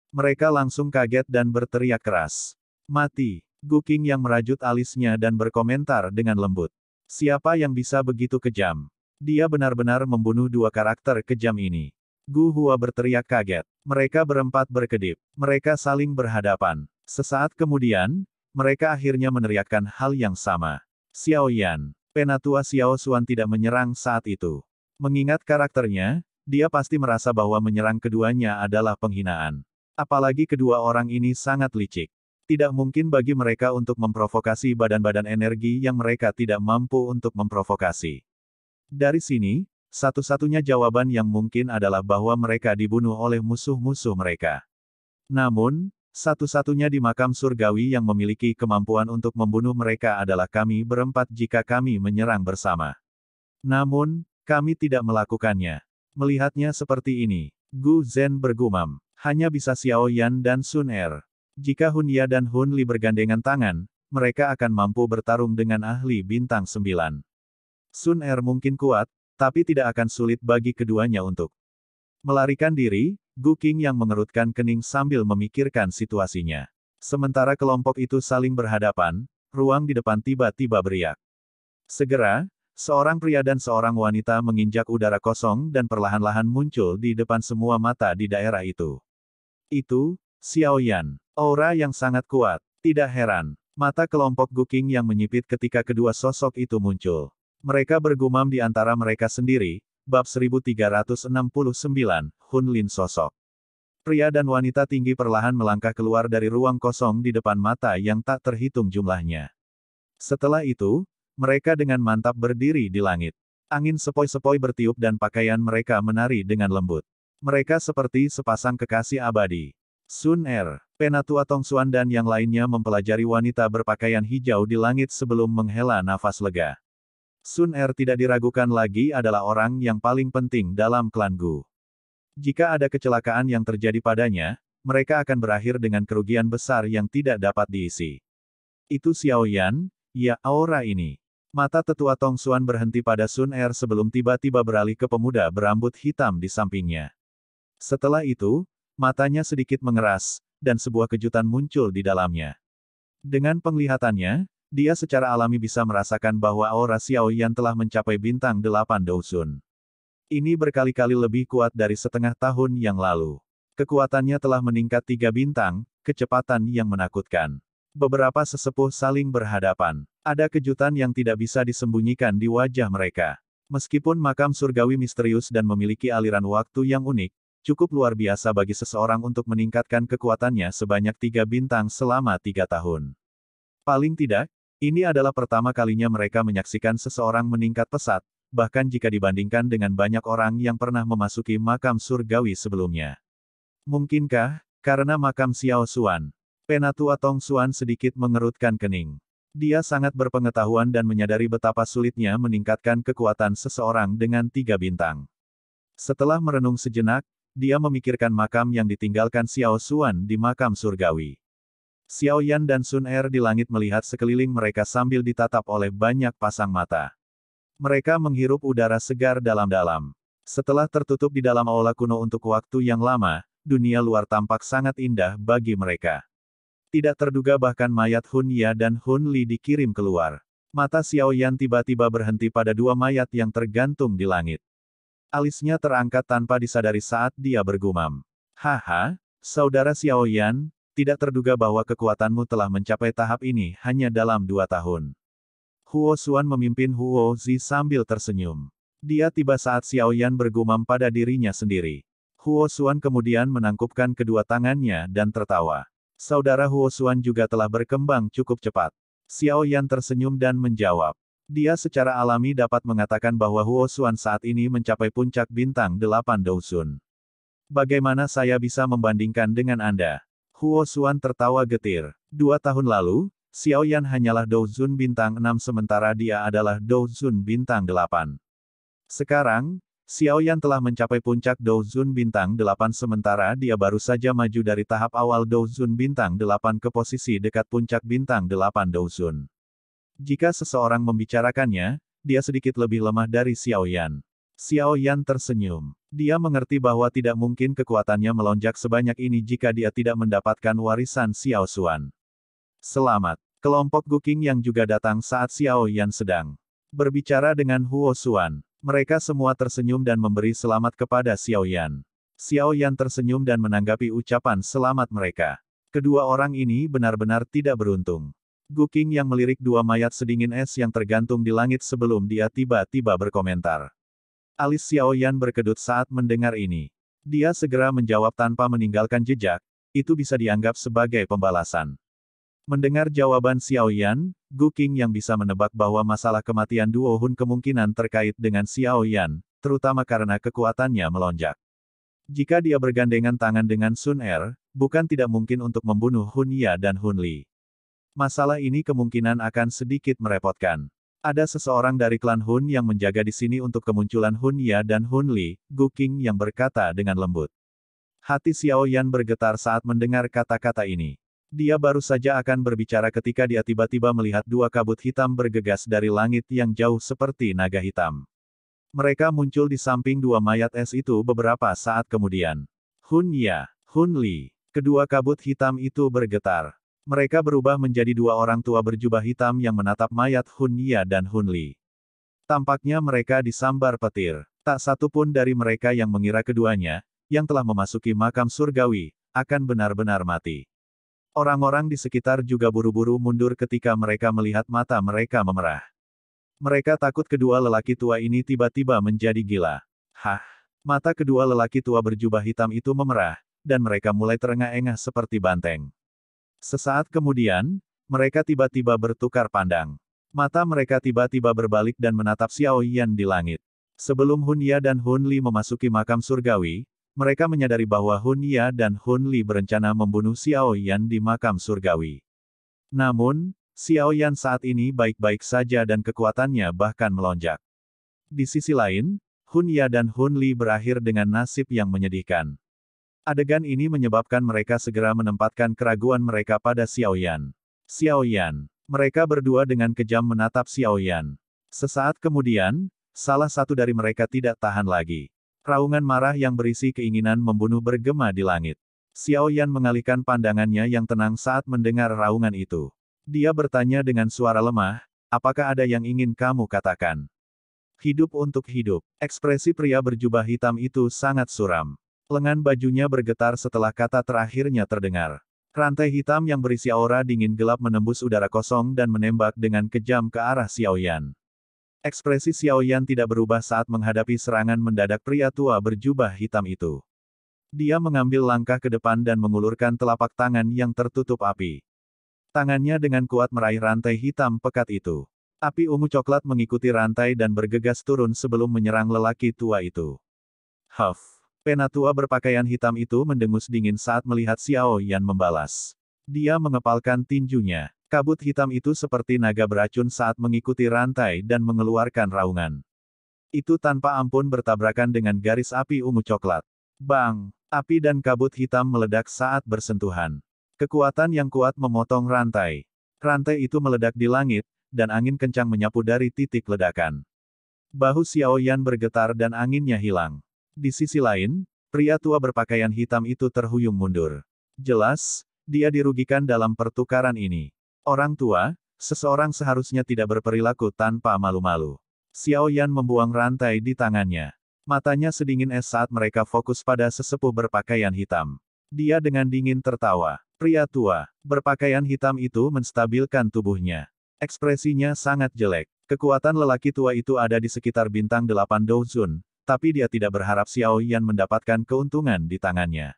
Mereka langsung kaget dan berteriak keras. Mati, Guking yang merajut alisnya dan berkomentar dengan lembut. Siapa yang bisa begitu kejam? Dia benar-benar membunuh dua karakter kejam ini. Gu Hua berteriak kaget. Mereka berempat berkedip. Mereka saling berhadapan. Sesaat kemudian, mereka akhirnya meneriakkan hal yang sama. Xiao Yan, Penatua Xiao Xuan tidak menyerang saat itu. Mengingat karakternya, dia pasti merasa bahwa menyerang keduanya adalah penghinaan. Apalagi kedua orang ini sangat licik. Tidak mungkin bagi mereka untuk memprovokasi badan-badan energi yang mereka tidak mampu untuk memprovokasi. Dari sini, satu-satunya jawaban yang mungkin adalah bahwa mereka dibunuh oleh musuh-musuh mereka. Namun, satu-satunya di makam surgawi yang memiliki kemampuan untuk membunuh mereka adalah kami berempat jika kami menyerang bersama. Namun, kami tidak melakukannya. Melihatnya seperti ini, Gu Zhen bergumam. Hanya bisa Xiao Yan dan Sun Er. Jika Hun Ya dan Hun Li bergandengan tangan, mereka akan mampu bertarung dengan ahli bintang sembilan. Sun Er mungkin kuat, tapi tidak akan sulit bagi keduanya untuk melarikan diri, Gu King yang mengerutkan kening sambil memikirkan situasinya. Sementara kelompok itu saling berhadapan, ruang di depan tiba-tiba beriak. Segera, seorang pria dan seorang wanita menginjak udara kosong dan perlahan-lahan muncul di depan semua mata di daerah itu. Itu, Xiao Yan, Aura yang sangat kuat. Tidak heran, mata kelompok Gu King yang menyipit ketika kedua sosok itu muncul. Mereka bergumam di antara mereka sendiri, bab 1369, Hun Lin sosok. Pria dan wanita tinggi perlahan melangkah keluar dari ruang kosong di depan mata yang tak terhitung jumlahnya. Setelah itu, mereka dengan mantap berdiri di langit. Angin sepoi-sepoi bertiup dan pakaian mereka menari dengan lembut. Mereka seperti sepasang kekasih abadi. Sun Er, Penatua Tong Suan dan yang lainnya mempelajari wanita berpakaian hijau di langit sebelum menghela nafas lega. Sun Er tidak diragukan lagi adalah orang yang paling penting dalam klan Gu. Jika ada kecelakaan yang terjadi padanya, mereka akan berakhir dengan kerugian besar yang tidak dapat diisi. Itu Xiao Yan, ya aura ini. Mata tetua Tong Xuan berhenti pada Sun Er sebelum tiba-tiba beralih ke pemuda berambut hitam di sampingnya. Setelah itu, matanya sedikit mengeras, dan sebuah kejutan muncul di dalamnya. Dengan penglihatannya, dia secara alami bisa merasakan bahwa aura Xiao Yan telah mencapai bintang delapan Dousun. Ini berkali-kali lebih kuat dari setengah tahun yang lalu. Kekuatannya telah meningkat tiga bintang, kecepatan yang menakutkan. Beberapa sesepuh saling berhadapan. Ada kejutan yang tidak bisa disembunyikan di wajah mereka. Meskipun makam surgawi misterius dan memiliki aliran waktu yang unik, cukup luar biasa bagi seseorang untuk meningkatkan kekuatannya sebanyak tiga bintang selama tiga tahun. Paling tidak, ini adalah pertama kalinya mereka menyaksikan seseorang meningkat pesat, bahkan jika dibandingkan dengan banyak orang yang pernah memasuki makam surgawi sebelumnya. Mungkinkah, karena makam Xiao Xuan, Penatua Tong Xuan sedikit mengerutkan kening. Dia sangat berpengetahuan dan menyadari betapa sulitnya meningkatkan kekuatan seseorang dengan tiga bintang. Setelah merenung sejenak, dia memikirkan makam yang ditinggalkan Xiao Xuan di makam surgawi. Xiao Yan dan Sun Er di langit melihat sekeliling mereka sambil ditatap oleh banyak pasang mata. Mereka menghirup udara segar dalam-dalam. Setelah tertutup di dalam aula kuno untuk waktu yang lama, dunia luar tampak sangat indah bagi mereka. Tidak terduga bahkan mayat Hun Ya dan Hun Li dikirim keluar. Mata Xiao Yan tiba-tiba berhenti pada dua mayat yang tergantung di langit. Alisnya terangkat tanpa disadari saat dia bergumam. Haha, saudara Xiao Yan, tidak terduga bahwa kekuatanmu telah mencapai tahap ini hanya dalam dua tahun. Huo Xuan memimpin Huo Zi sambil tersenyum. Dia tiba saat Xiao Yan bergumam pada dirinya sendiri. Huo Xuan kemudian menangkupkan kedua tangannya dan tertawa. Saudara Huo Xuan juga telah berkembang cukup cepat. Xiao Yan tersenyum dan menjawab. Dia secara alami dapat mengatakan bahwa Huo Xuan saat ini mencapai puncak bintang 8 Dousun. Bagaimana saya bisa membandingkan dengan Anda? Huo Xuan tertawa getir. Dua tahun lalu, Xiao Yan hanyalah Douzun bintang 6 sementara dia adalah Douzun bintang 8. Sekarang, Xiao Yan telah mencapai puncak Douzun bintang 8 sementara dia baru saja maju dari tahap awal Douzun bintang 8 ke posisi dekat puncak bintang 8 Douzun. Jika seseorang membicarakannya, dia sedikit lebih lemah dari Xiao Yan. Xiao Yan tersenyum. Dia mengerti bahwa tidak mungkin kekuatannya melonjak sebanyak ini jika dia tidak mendapatkan warisan Xiao Xuan. Selamat. Kelompok Guking yang juga datang saat Xiao Yan sedang berbicara dengan Huo Xuan. Mereka semua tersenyum dan memberi selamat kepada Xiao Yan. Xiao Yan tersenyum dan menanggapi ucapan selamat mereka. Kedua orang ini benar-benar tidak beruntung. Guking yang melirik dua mayat sedingin es yang tergantung di langit sebelum dia tiba-tiba berkomentar. Alis Xiao Yan berkedut saat mendengar ini. Dia segera menjawab tanpa meninggalkan jejak, itu bisa dianggap sebagai pembalasan. Mendengar jawaban Xiao Yan, Gu King yang bisa menebak bahwa masalah kematian Duo Hun kemungkinan terkait dengan Xiao Yan, terutama karena kekuatannya melonjak. Jika dia bergandengan tangan dengan Sun Er, bukan tidak mungkin untuk membunuh Hun Ya dan Hun Li. Masalah ini kemungkinan akan sedikit merepotkan. Ada seseorang dari klan Hun yang menjaga di sini untuk kemunculan Hun Ya dan Hun Li, Gu King yang berkata dengan lembut. Hati Xiao Yan bergetar saat mendengar kata-kata ini. Dia baru saja akan berbicara ketika dia tiba-tiba melihat dua kabut hitam bergegas dari langit yang jauh seperti naga hitam. Mereka muncul di samping dua mayat es itu beberapa saat kemudian. Hun Ya, Hun Li, kedua kabut hitam itu bergetar. Mereka berubah menjadi dua orang tua berjubah hitam yang menatap mayat Hun Ya dan Hun Li. Tampaknya mereka disambar petir. Tak satu pun dari mereka yang mengira keduanya, yang telah memasuki makam surgawi, akan benar-benar mati. Orang-orang di sekitar juga buru-buru mundur ketika mereka melihat mata mereka memerah. Mereka takut kedua lelaki tua ini tiba-tiba menjadi gila. Hah! Mata kedua lelaki tua berjubah hitam itu memerah, dan mereka mulai terengah-engah seperti banteng. Sesaat kemudian, mereka tiba-tiba bertukar pandang. Mata mereka tiba-tiba berbalik dan menatap Xiao Yan di langit. Sebelum Hun Ya dan Hun Li memasuki makam surgawi, mereka menyadari bahwa Hun Ya dan Hun Li berencana membunuh Xiao Yan di makam surgawi. Namun, Xiao Yan saat ini baik-baik saja dan kekuatannya bahkan melonjak. Di sisi lain, Hun Ya dan Hun Li berakhir dengan nasib yang menyedihkan. Adegan ini menyebabkan mereka segera menempatkan keraguan mereka pada Xiaoyan. Xiaoyan. Mereka berdua dengan kejam menatap Xiaoyan. Sesaat kemudian, salah satu dari mereka tidak tahan lagi. Raungan marah yang berisi keinginan membunuh bergema di langit. Xiaoyan mengalihkan pandangannya yang tenang saat mendengar raungan itu. Dia bertanya dengan suara lemah, apakah ada yang ingin kamu katakan? Hidup untuk hidup. Ekspresi pria berjubah hitam itu sangat suram. Lengan bajunya bergetar setelah kata terakhirnya terdengar. Rantai hitam yang berisi aura dingin gelap menembus udara kosong dan menembak dengan kejam ke arah Xiaoyan. Ekspresi Xiaoyan tidak berubah saat menghadapi serangan mendadak pria tua berjubah hitam itu. Dia mengambil langkah ke depan dan mengulurkan telapak tangan yang tertutup api. Tangannya dengan kuat meraih rantai hitam pekat itu. Api ungu coklat mengikuti rantai dan bergegas turun sebelum menyerang lelaki tua itu. Huff! Penatua berpakaian hitam itu mendengus dingin saat melihat Xiao Yan membalas. Dia mengepalkan tinjunya. Kabut hitam itu seperti naga beracun saat mengikuti rantai dan mengeluarkan raungan. Itu tanpa ampun bertabrakan dengan garis api ungu coklat. Bang! Api dan kabut hitam meledak saat bersentuhan. Kekuatan yang kuat memotong rantai. Rantai itu meledak di langit, dan angin kencang menyapu dari titik ledakan. Bahu Xiao Yan bergetar dan anginnya hilang. Di sisi lain, pria tua berpakaian hitam itu terhuyung mundur. Jelas, dia dirugikan dalam pertukaran ini. Orang tua, seseorang seharusnya tidak berperilaku tanpa malu-malu. Xiao Yan membuang rantai di tangannya. Matanya sedingin es saat mereka fokus pada sesepuh berpakaian hitam. Dia dengan dingin tertawa. Pria tua, berpakaian hitam itu menstabilkan tubuhnya. Ekspresinya sangat jelek. Kekuatan lelaki tua itu ada di sekitar bintang delapan Douzun, tapi dia tidak berharap Xiao Yan mendapatkan keuntungan di tangannya.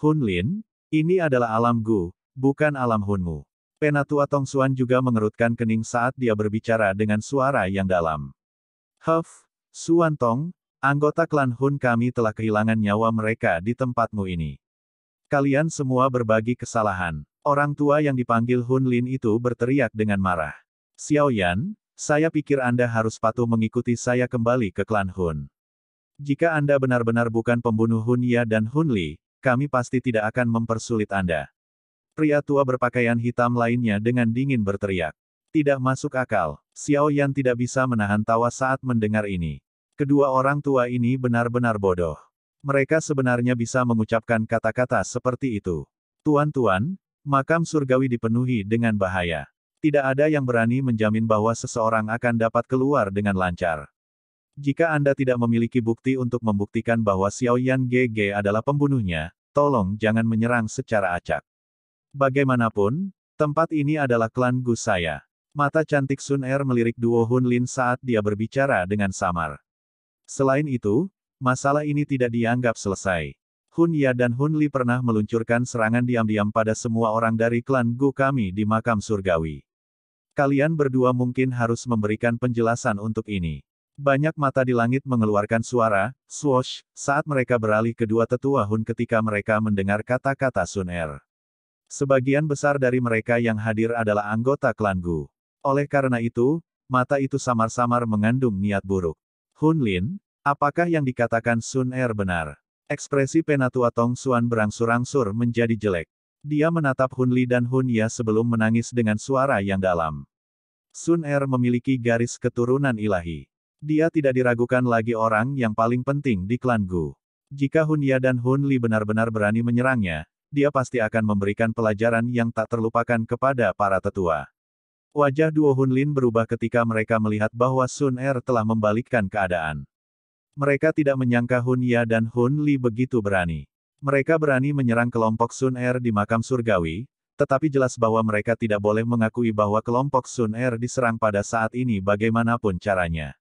Hun Lin, ini adalah alam Gu, bukan alam Hunmu. Penatua Tong Xuan juga mengerutkan kening saat dia berbicara dengan suara yang dalam. Huff, Xuan Tong, anggota klan Hun kami telah kehilangan nyawa mereka di tempatmu ini. Kalian semua berbagi kesalahan. Orang tua yang dipanggil Hun Lin itu berteriak dengan marah. Xiao Yan, saya pikir Anda harus patuh mengikuti saya kembali ke klan Hun. Jika Anda benar-benar bukan pembunuh Hunya dan Hunli, kami pasti tidak akan mempersulit Anda. Pria tua berpakaian hitam lainnya dengan dingin berteriak. Tidak masuk akal, Xiao Yan tidak bisa menahan tawa saat mendengar ini. Kedua orang tua ini benar-benar bodoh. Mereka sebenarnya bisa mengucapkan kata-kata seperti itu. Tuan-tuan, makam surgawi dipenuhi dengan bahaya. Tidak ada yang berani menjamin bahwa seseorang akan dapat keluar dengan lancar. Jika Anda tidak memiliki bukti untuk membuktikan bahwa Xiao Yan GG adalah pembunuhnya, tolong jangan menyerang secara acak. Bagaimanapun, tempat ini adalah klan Gu saya. Mata cantik Sun Er melirik duo Hun Lin saat dia berbicara dengan samar. Selain itu, masalah ini tidak dianggap selesai. Hun Ya dan Hun Li pernah meluncurkan serangan diam-diam pada semua orang dari klan Gu kami di makam surgawi. Kalian berdua mungkin harus memberikan penjelasan untuk ini. Banyak mata di langit mengeluarkan suara, swoosh, saat mereka beralih ke dua tetua Hun ketika mereka mendengar kata-kata Sun Er. Sebagian besar dari mereka yang hadir adalah anggota klan Gu. Oleh karena itu, mata itu samar-samar mengandung niat buruk. Hun Lin, apakah yang dikatakan Sun Er benar? Ekspresi penatua Tong Suan berangsur-angsur menjadi jelek. Dia menatap Hun Li dan Hun Ya sebelum menangis dengan suara yang dalam. Sun Er memiliki garis keturunan ilahi. Dia tidak diragukan lagi orang yang paling penting di klan Gu. Jika Hun Ya dan Hun Li benar-benar berani menyerangnya, dia pasti akan memberikan pelajaran yang tak terlupakan kepada para tetua. Wajah duo Hun Lin berubah ketika mereka melihat bahwa Sun Er telah membalikkan keadaan. Mereka tidak menyangka Hun Ya dan Hun Li begitu berani. Mereka berani menyerang kelompok Sun Er di makam surgawi, tetapi jelas bahwa mereka tidak boleh mengakui bahwa kelompok Sun Er diserang pada saat ini bagaimanapun caranya.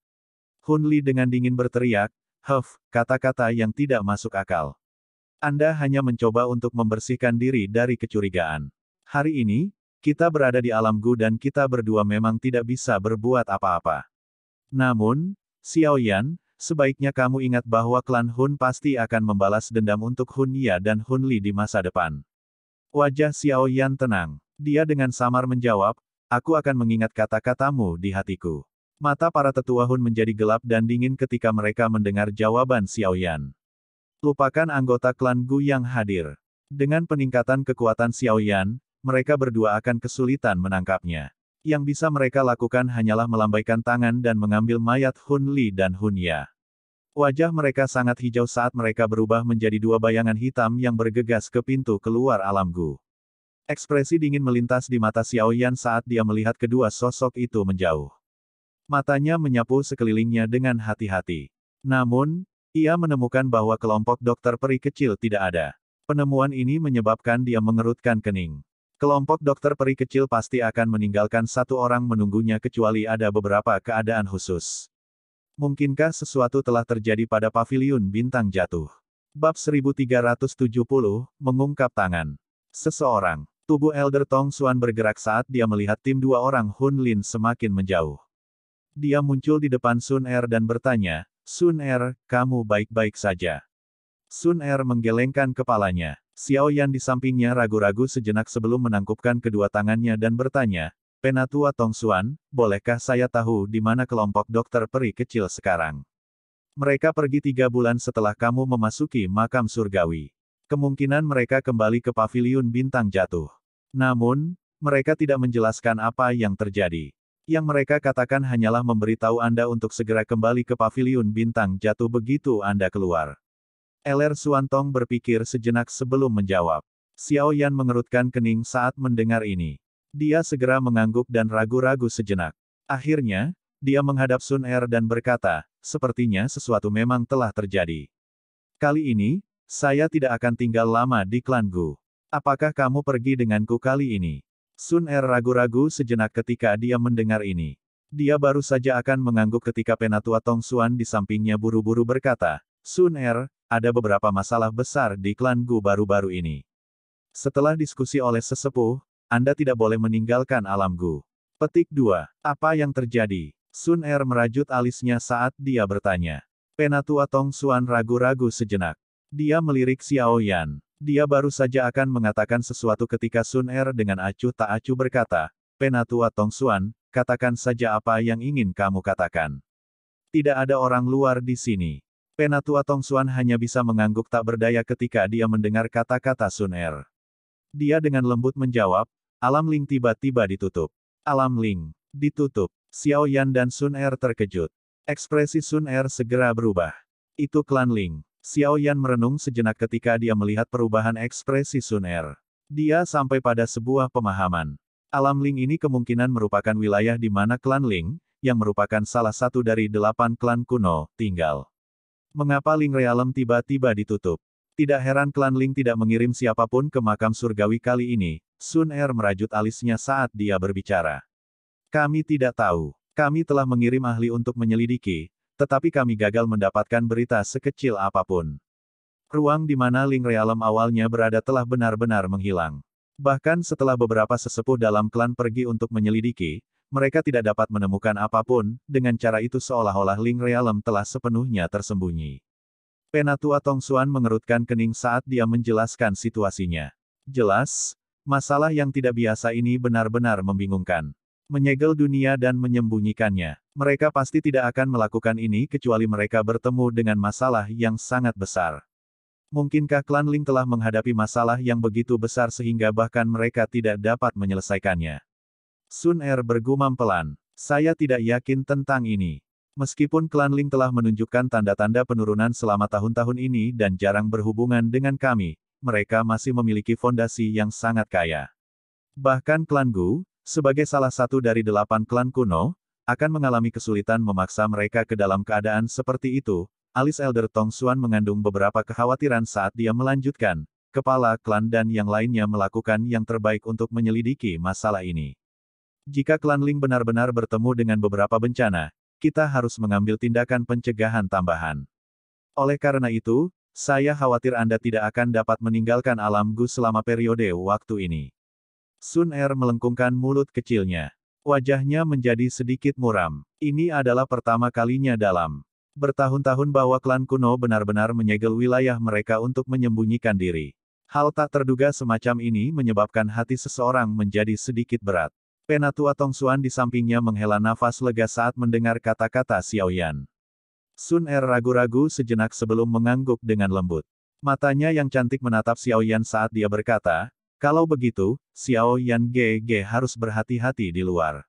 Hun Li dengan dingin berteriak, Huff, kata-kata yang tidak masuk akal. Anda hanya mencoba untuk membersihkan diri dari kecurigaan. Hari ini, kita berada di alam Gu dan kita berdua memang tidak bisa berbuat apa-apa. Namun, Xiao Yan, sebaiknya kamu ingat bahwa klan Hun pasti akan membalas dendam untuk Hun Ya dan Hun Li di masa depan. Wajah Xiao Yan tenang. Dia dengan samar menjawab, aku akan mengingat kata-katamu di hatiku. Mata para tetua Hun menjadi gelap dan dingin ketika mereka mendengar jawaban Xiao Yan. Lupakan anggota klan Gu yang hadir. Dengan peningkatan kekuatan Xiao Yan, mereka berdua akan kesulitan menangkapnya. Yang bisa mereka lakukan hanyalah melambaikan tangan dan mengambil mayat Hun Li dan Hun Ya. Wajah mereka sangat hijau saat mereka berubah menjadi dua bayangan hitam yang bergegas ke pintu keluar alam Gu. Ekspresi dingin melintas di mata Xiao Yan saat dia melihat kedua sosok itu menjauh. Matanya menyapu sekelilingnya dengan hati-hati. Namun, ia menemukan bahwa kelompok dokter peri kecil tidak ada. Penemuan ini menyebabkan dia mengerutkan kening. Kelompok dokter peri kecil pasti akan meninggalkan satu orang menunggunya kecuali ada beberapa keadaan khusus. Mungkinkah sesuatu telah terjadi pada paviliun bintang jatuh? Bab 1370, mengungkap tangan. Seseorang, tubuh Elder Tong Suan bergerak saat dia melihat tim dua orang Hun Lin semakin menjauh. Dia muncul di depan Sun Er dan bertanya, Sun Er, kamu baik-baik saja. Sun Er menggelengkan kepalanya. Xiao Yan di sampingnya ragu-ragu sejenak sebelum menangkupkan kedua tangannya dan bertanya, Penatua Tong Xuan, bolehkah saya tahu di mana kelompok dokter peri kecil sekarang? Mereka pergi tiga bulan setelah kamu memasuki makam surgawi. Kemungkinan mereka kembali ke paviliun bintang jatuh. Namun, mereka tidak menjelaskan apa yang terjadi. Yang mereka katakan hanyalah memberitahu Anda untuk segera kembali ke paviliun bintang jatuh begitu Anda keluar. LR Suantong berpikir sejenak sebelum menjawab. Xiao Yan mengerutkan kening saat mendengar ini. Dia segera mengangguk dan ragu-ragu sejenak. Akhirnya, dia menghadap Sun Er dan berkata, sepertinya sesuatu memang telah terjadi. Kali ini, saya tidak akan tinggal lama di Klan Gu. Apakah kamu pergi denganku kali ini? Sun Er ragu-ragu sejenak ketika dia mendengar ini. Dia baru saja akan mengangguk ketika penatua Tong Suan di sampingnya buru-buru berkata, Sun Er, ada beberapa masalah besar di klan Gu baru-baru ini. Setelah diskusi oleh sesepuh, Anda tidak boleh meninggalkan alam Gu. Petik 2. Apa yang terjadi? Sun Er merajut alisnya saat dia bertanya. Penatua Tong Suan ragu-ragu sejenak. Dia melirik Xiao Yan. Dia baru saja akan mengatakan sesuatu ketika Sun Er dengan acuh tak acuh berkata, Penatua Tong Xuan, katakan saja apa yang ingin kamu katakan. Tidak ada orang luar di sini. Penatua Tong Xuan hanya bisa mengangguk tak berdaya ketika dia mendengar kata-kata Sun Er. Dia dengan lembut menjawab, Alam Ling tiba-tiba ditutup. Alam Ling, ditutup. Xiao Yan dan Sun Er terkejut. Ekspresi Sun Er segera berubah. Itu klan Ling. Xiao Yan merenung sejenak ketika dia melihat perubahan ekspresi Sun Er. Dia sampai pada sebuah pemahaman. Alam Ling ini kemungkinan merupakan wilayah di mana klan Ling, yang merupakan salah satu dari delapan klan kuno, tinggal. Mengapa Ling Realem tiba-tiba ditutup? Tidak heran klan Ling tidak mengirim siapapun ke makam surgawi kali ini, Sun Er merajut alisnya saat dia berbicara. Kami tidak tahu. Kami telah mengirim ahli untuk menyelidiki, tetapi kami gagal mendapatkan berita sekecil apapun. Ruang di mana Ling Realem awalnya berada telah benar-benar menghilang. Bahkan setelah beberapa sesepuh dalam klan pergi untuk menyelidiki, mereka tidak dapat menemukan apapun, dengan cara itu seolah-olah Ling Realem telah sepenuhnya tersembunyi. Penatua Tong Suan mengerutkan kening saat dia menjelaskan situasinya. Jelas, masalah yang tidak biasa ini benar-benar membingungkan menyegel dunia dan menyembunyikannya. Mereka pasti tidak akan melakukan ini kecuali mereka bertemu dengan masalah yang sangat besar. Mungkinkah klan Ling telah menghadapi masalah yang begitu besar sehingga bahkan mereka tidak dapat menyelesaikannya? Sun Er bergumam pelan. Saya tidak yakin tentang ini. Meskipun klan Ling telah menunjukkan tanda-tanda penurunan selama tahun-tahun ini dan jarang berhubungan dengan kami, mereka masih memiliki fondasi yang sangat kaya. Bahkan klan Gu, sebagai salah satu dari delapan klan kuno, akan mengalami kesulitan memaksa mereka ke dalam keadaan seperti itu, alis Elder Tong Xuan mengandung beberapa kekhawatiran saat dia melanjutkan, kepala klan dan yang lainnya melakukan yang terbaik untuk menyelidiki masalah ini. Jika klan Ling benar-benar bertemu dengan beberapa bencana, kita harus mengambil tindakan pencegahan tambahan. Oleh karena itu, saya khawatir Anda tidak akan dapat meninggalkan alam Gu selama periode waktu ini. Sun Er melengkungkan mulut kecilnya. Wajahnya menjadi sedikit muram. Ini adalah pertama kalinya dalam bertahun-tahun bahwa klan kuno benar-benar menyegel wilayah mereka untuk menyembunyikan diri. Hal tak terduga semacam ini menyebabkan hati seseorang menjadi sedikit berat. Penatua Tong Xuan di sampingnya menghela nafas lega saat mendengar kata-kata Xiao Yan. Sun Er ragu-ragu sejenak sebelum mengangguk dengan lembut. Matanya yang cantik menatap Xiao Yan saat dia berkata, kalau begitu, Xiao Yan Ge Ge harus berhati-hati di luar.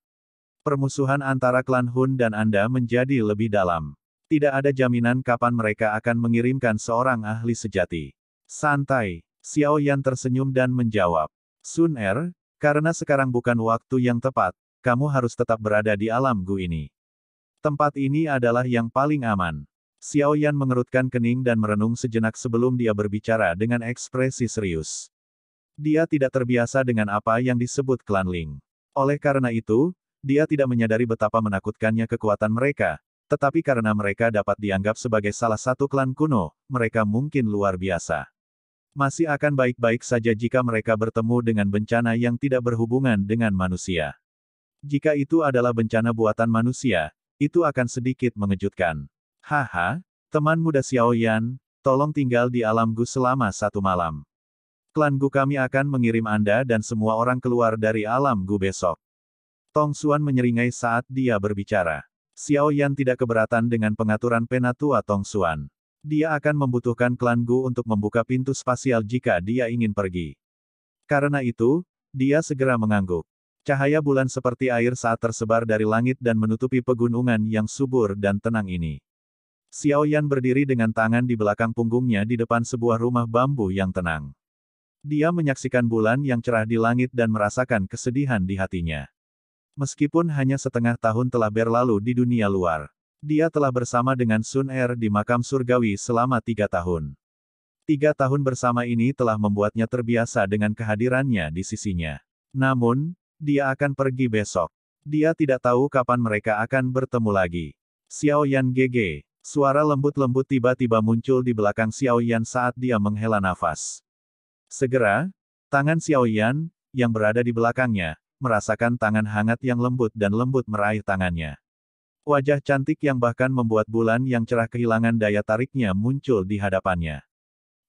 Permusuhan antara klan Hun dan Anda menjadi lebih dalam. Tidak ada jaminan kapan mereka akan mengirimkan seorang ahli sejati. Santai, Xiao Yan tersenyum dan menjawab. Sun Er, karena sekarang bukan waktu yang tepat, kamu harus tetap berada di alam gu ini. Tempat ini adalah yang paling aman. Xiao Yan mengerutkan kening dan merenung sejenak sebelum dia berbicara dengan ekspresi serius. Dia tidak terbiasa dengan apa yang disebut klan Ling. Oleh karena itu, dia tidak menyadari betapa menakutkannya kekuatan mereka, tetapi karena mereka dapat dianggap sebagai salah satu klan kuno, mereka mungkin luar biasa. Masih akan baik-baik saja jika mereka bertemu dengan bencana yang tidak berhubungan dengan manusia. Jika itu adalah bencana buatan manusia, itu akan sedikit mengejutkan. Haha, teman muda Xiaoyan, tolong tinggal di alam gu selama satu malam. Klan Gu kami akan mengirim Anda dan semua orang keluar dari alam Gu besok. Tong Xuan menyeringai saat dia berbicara. Xiao Yan tidak keberatan dengan pengaturan penatua Tong Xuan. Dia akan membutuhkan klan Gu untuk membuka pintu spasial jika dia ingin pergi. Karena itu, dia segera mengangguk. Cahaya bulan seperti air saat tersebar dari langit dan menutupi pegunungan yang subur dan tenang ini. Xiao Yan berdiri dengan tangan di belakang punggungnya di depan sebuah rumah bambu yang tenang. Dia menyaksikan bulan yang cerah di langit dan merasakan kesedihan di hatinya. Meskipun hanya setengah tahun telah berlalu di dunia luar, dia telah bersama dengan Sun Er di makam surgawi selama tiga tahun. Tiga tahun bersama ini telah membuatnya terbiasa dengan kehadirannya di sisinya. Namun, dia akan pergi besok. Dia tidak tahu kapan mereka akan bertemu lagi. Xiao Yan GG, suara lembut-lembut tiba-tiba muncul di belakang Xiao Yan saat dia menghela nafas. Segera, tangan Xiao Yan yang berada di belakangnya, merasakan tangan hangat yang lembut dan lembut meraih tangannya. Wajah cantik yang bahkan membuat bulan yang cerah kehilangan daya tariknya muncul di hadapannya.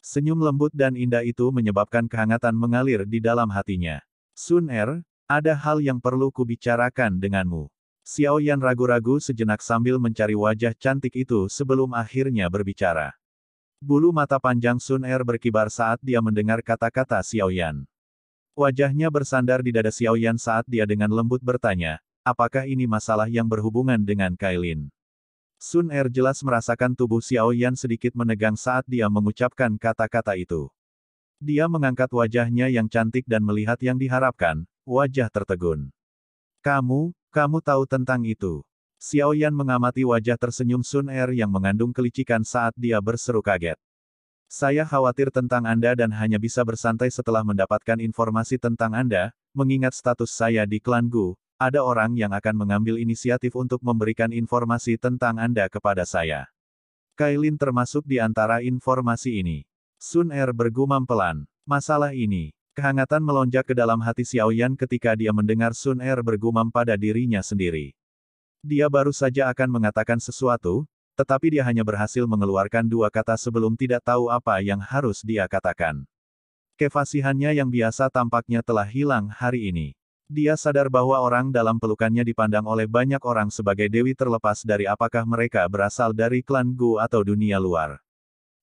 Senyum lembut dan indah itu menyebabkan kehangatan mengalir di dalam hatinya. Sun Er, ada hal yang perlu kubicarakan denganmu. Xiao Yan ragu-ragu sejenak sambil mencari wajah cantik itu sebelum akhirnya berbicara. Bulu mata panjang Sun Er berkibar saat dia mendengar kata-kata Xiao Yan. Wajahnya bersandar di dada Xiao Yan saat dia dengan lembut bertanya, apakah ini masalah yang berhubungan dengan Kailin? Sun Er jelas merasakan tubuh Xiao Yan sedikit menegang saat dia mengucapkan kata-kata itu. Dia mengangkat wajahnya yang cantik dan melihat yang diharapkan, wajah tertegun. Kamu, kamu tahu tentang itu. Xiao Yan mengamati wajah tersenyum Sun Er yang mengandung kelicikan saat dia berseru kaget. Saya khawatir tentang Anda dan hanya bisa bersantai setelah mendapatkan informasi tentang Anda, mengingat status saya di klan Gu, ada orang yang akan mengambil inisiatif untuk memberikan informasi tentang Anda kepada saya. Kailin termasuk di antara informasi ini. Sun Er bergumam pelan. Masalah ini. Kehangatan melonjak ke dalam hati Xiao Yan ketika dia mendengar Sun Er bergumam pada dirinya sendiri. Dia baru saja akan mengatakan sesuatu, tetapi dia hanya berhasil mengeluarkan dua kata sebelum tidak tahu apa yang harus dia katakan. Kefasihannya yang biasa tampaknya telah hilang hari ini. Dia sadar bahwa orang dalam pelukannya dipandang oleh banyak orang sebagai dewi terlepas dari apakah mereka berasal dari klan Gu atau dunia luar.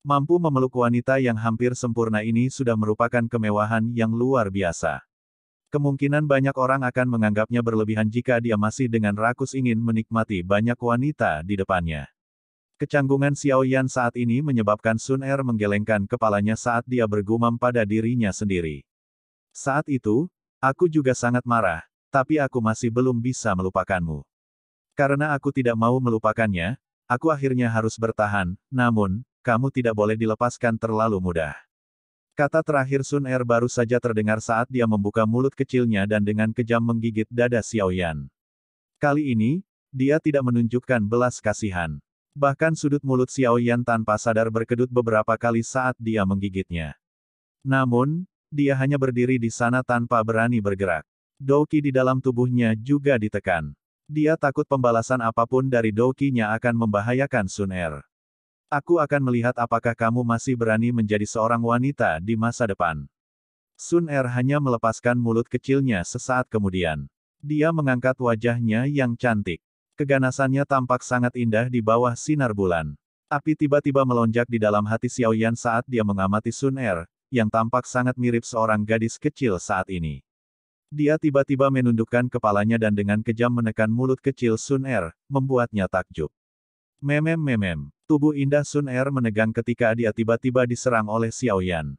Mampu memeluk wanita yang hampir sempurna ini sudah merupakan kemewahan yang luar biasa. Kemungkinan banyak orang akan menganggapnya berlebihan jika dia masih dengan rakus ingin menikmati banyak wanita di depannya. Kecanggungan Xiao Yan saat ini menyebabkan Sun Er menggelengkan kepalanya saat dia bergumam pada dirinya sendiri. Saat itu, aku juga sangat marah, tapi aku masih belum bisa melupakanmu. Karena aku tidak mau melupakannya, aku akhirnya harus bertahan, namun, kamu tidak boleh dilepaskan terlalu mudah. Kata terakhir Sun Er baru saja terdengar saat dia membuka mulut kecilnya dan dengan kejam menggigit dada Xiao Yan. Kali ini, dia tidak menunjukkan belas kasihan. Bahkan sudut mulut Xiao Yan tanpa sadar berkedut beberapa kali saat dia menggigitnya. Namun, dia hanya berdiri di sana tanpa berani bergerak. Doki di dalam tubuhnya juga ditekan. Dia takut pembalasan apapun dari Dokinya akan membahayakan Sun Er. Aku akan melihat apakah kamu masih berani menjadi seorang wanita di masa depan. Sun Er hanya melepaskan mulut kecilnya sesaat kemudian. Dia mengangkat wajahnya yang cantik. Keganasannya tampak sangat indah di bawah sinar bulan. Api tiba-tiba melonjak di dalam hati Xiao Yan saat dia mengamati Sun Er, yang tampak sangat mirip seorang gadis kecil saat ini. Dia tiba-tiba menundukkan kepalanya dan dengan kejam menekan mulut kecil Sun Er, membuatnya takjub. Memem memem. Tubuh indah Sun Er menegang ketika dia tiba-tiba diserang oleh Xiao Yan.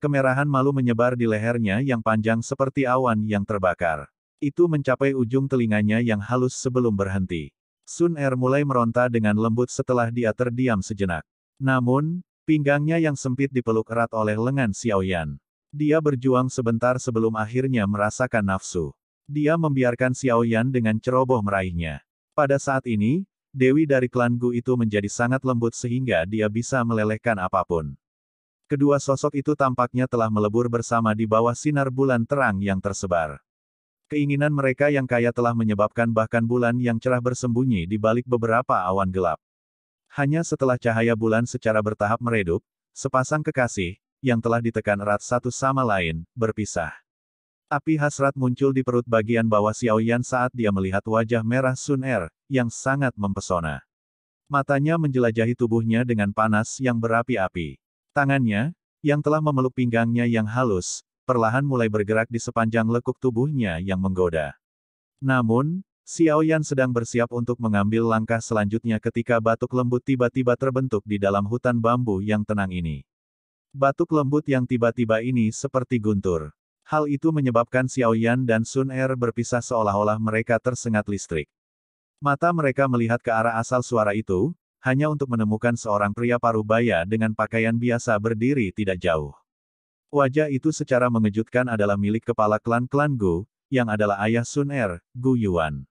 Kemerahan malu menyebar di lehernya yang panjang seperti awan yang terbakar. Itu mencapai ujung telinganya yang halus sebelum berhenti. Sun Er mulai meronta dengan lembut setelah dia terdiam sejenak. Namun, pinggangnya yang sempit dipeluk erat oleh lengan Xiao Yan. Dia berjuang sebentar sebelum akhirnya merasakan nafsu. Dia membiarkan Xiao Yan dengan ceroboh meraihnya. Pada saat ini, Dewi dari klan Gu itu menjadi sangat lembut sehingga dia bisa melelehkan apapun. Kedua sosok itu tampaknya telah melebur bersama di bawah sinar bulan terang yang tersebar. Keinginan mereka yang kaya telah menyebabkan bahkan bulan yang cerah bersembunyi di balik beberapa awan gelap. Hanya setelah cahaya bulan secara bertahap meredup, sepasang kekasih, yang telah ditekan erat satu sama lain, berpisah. Api hasrat muncul di perut bagian bawah Xiaoyan saat dia melihat wajah merah Sun Er, yang sangat mempesona. Matanya menjelajahi tubuhnya dengan panas yang berapi-api. Tangannya, yang telah memeluk pinggangnya yang halus, perlahan mulai bergerak di sepanjang lekuk tubuhnya yang menggoda. Namun, Xiao Yan sedang bersiap untuk mengambil langkah selanjutnya ketika batuk lembut tiba-tiba terbentuk di dalam hutan bambu yang tenang ini. Batuk lembut yang tiba-tiba ini seperti guntur. Hal itu menyebabkan Xiao Yan dan Sun Er berpisah seolah-olah mereka tersengat listrik. Mata mereka melihat ke arah asal suara itu, hanya untuk menemukan seorang pria Parubaya dengan pakaian biasa berdiri tidak jauh. Wajah itu secara mengejutkan adalah milik kepala klan-klan Gu, yang adalah ayah Sun Er, Gu Yuan.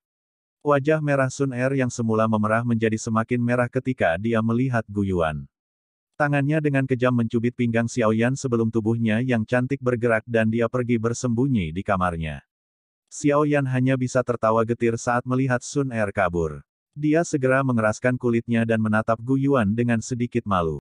Wajah merah Sun Er yang semula memerah menjadi semakin merah ketika dia melihat Gu Yuan. Tangannya dengan kejam mencubit pinggang Xiao Yan sebelum tubuhnya yang cantik bergerak dan dia pergi bersembunyi di kamarnya. Xiao Yan hanya bisa tertawa getir saat melihat Sun Er kabur. Dia segera mengeraskan kulitnya dan menatap Gu Yuan dengan sedikit malu.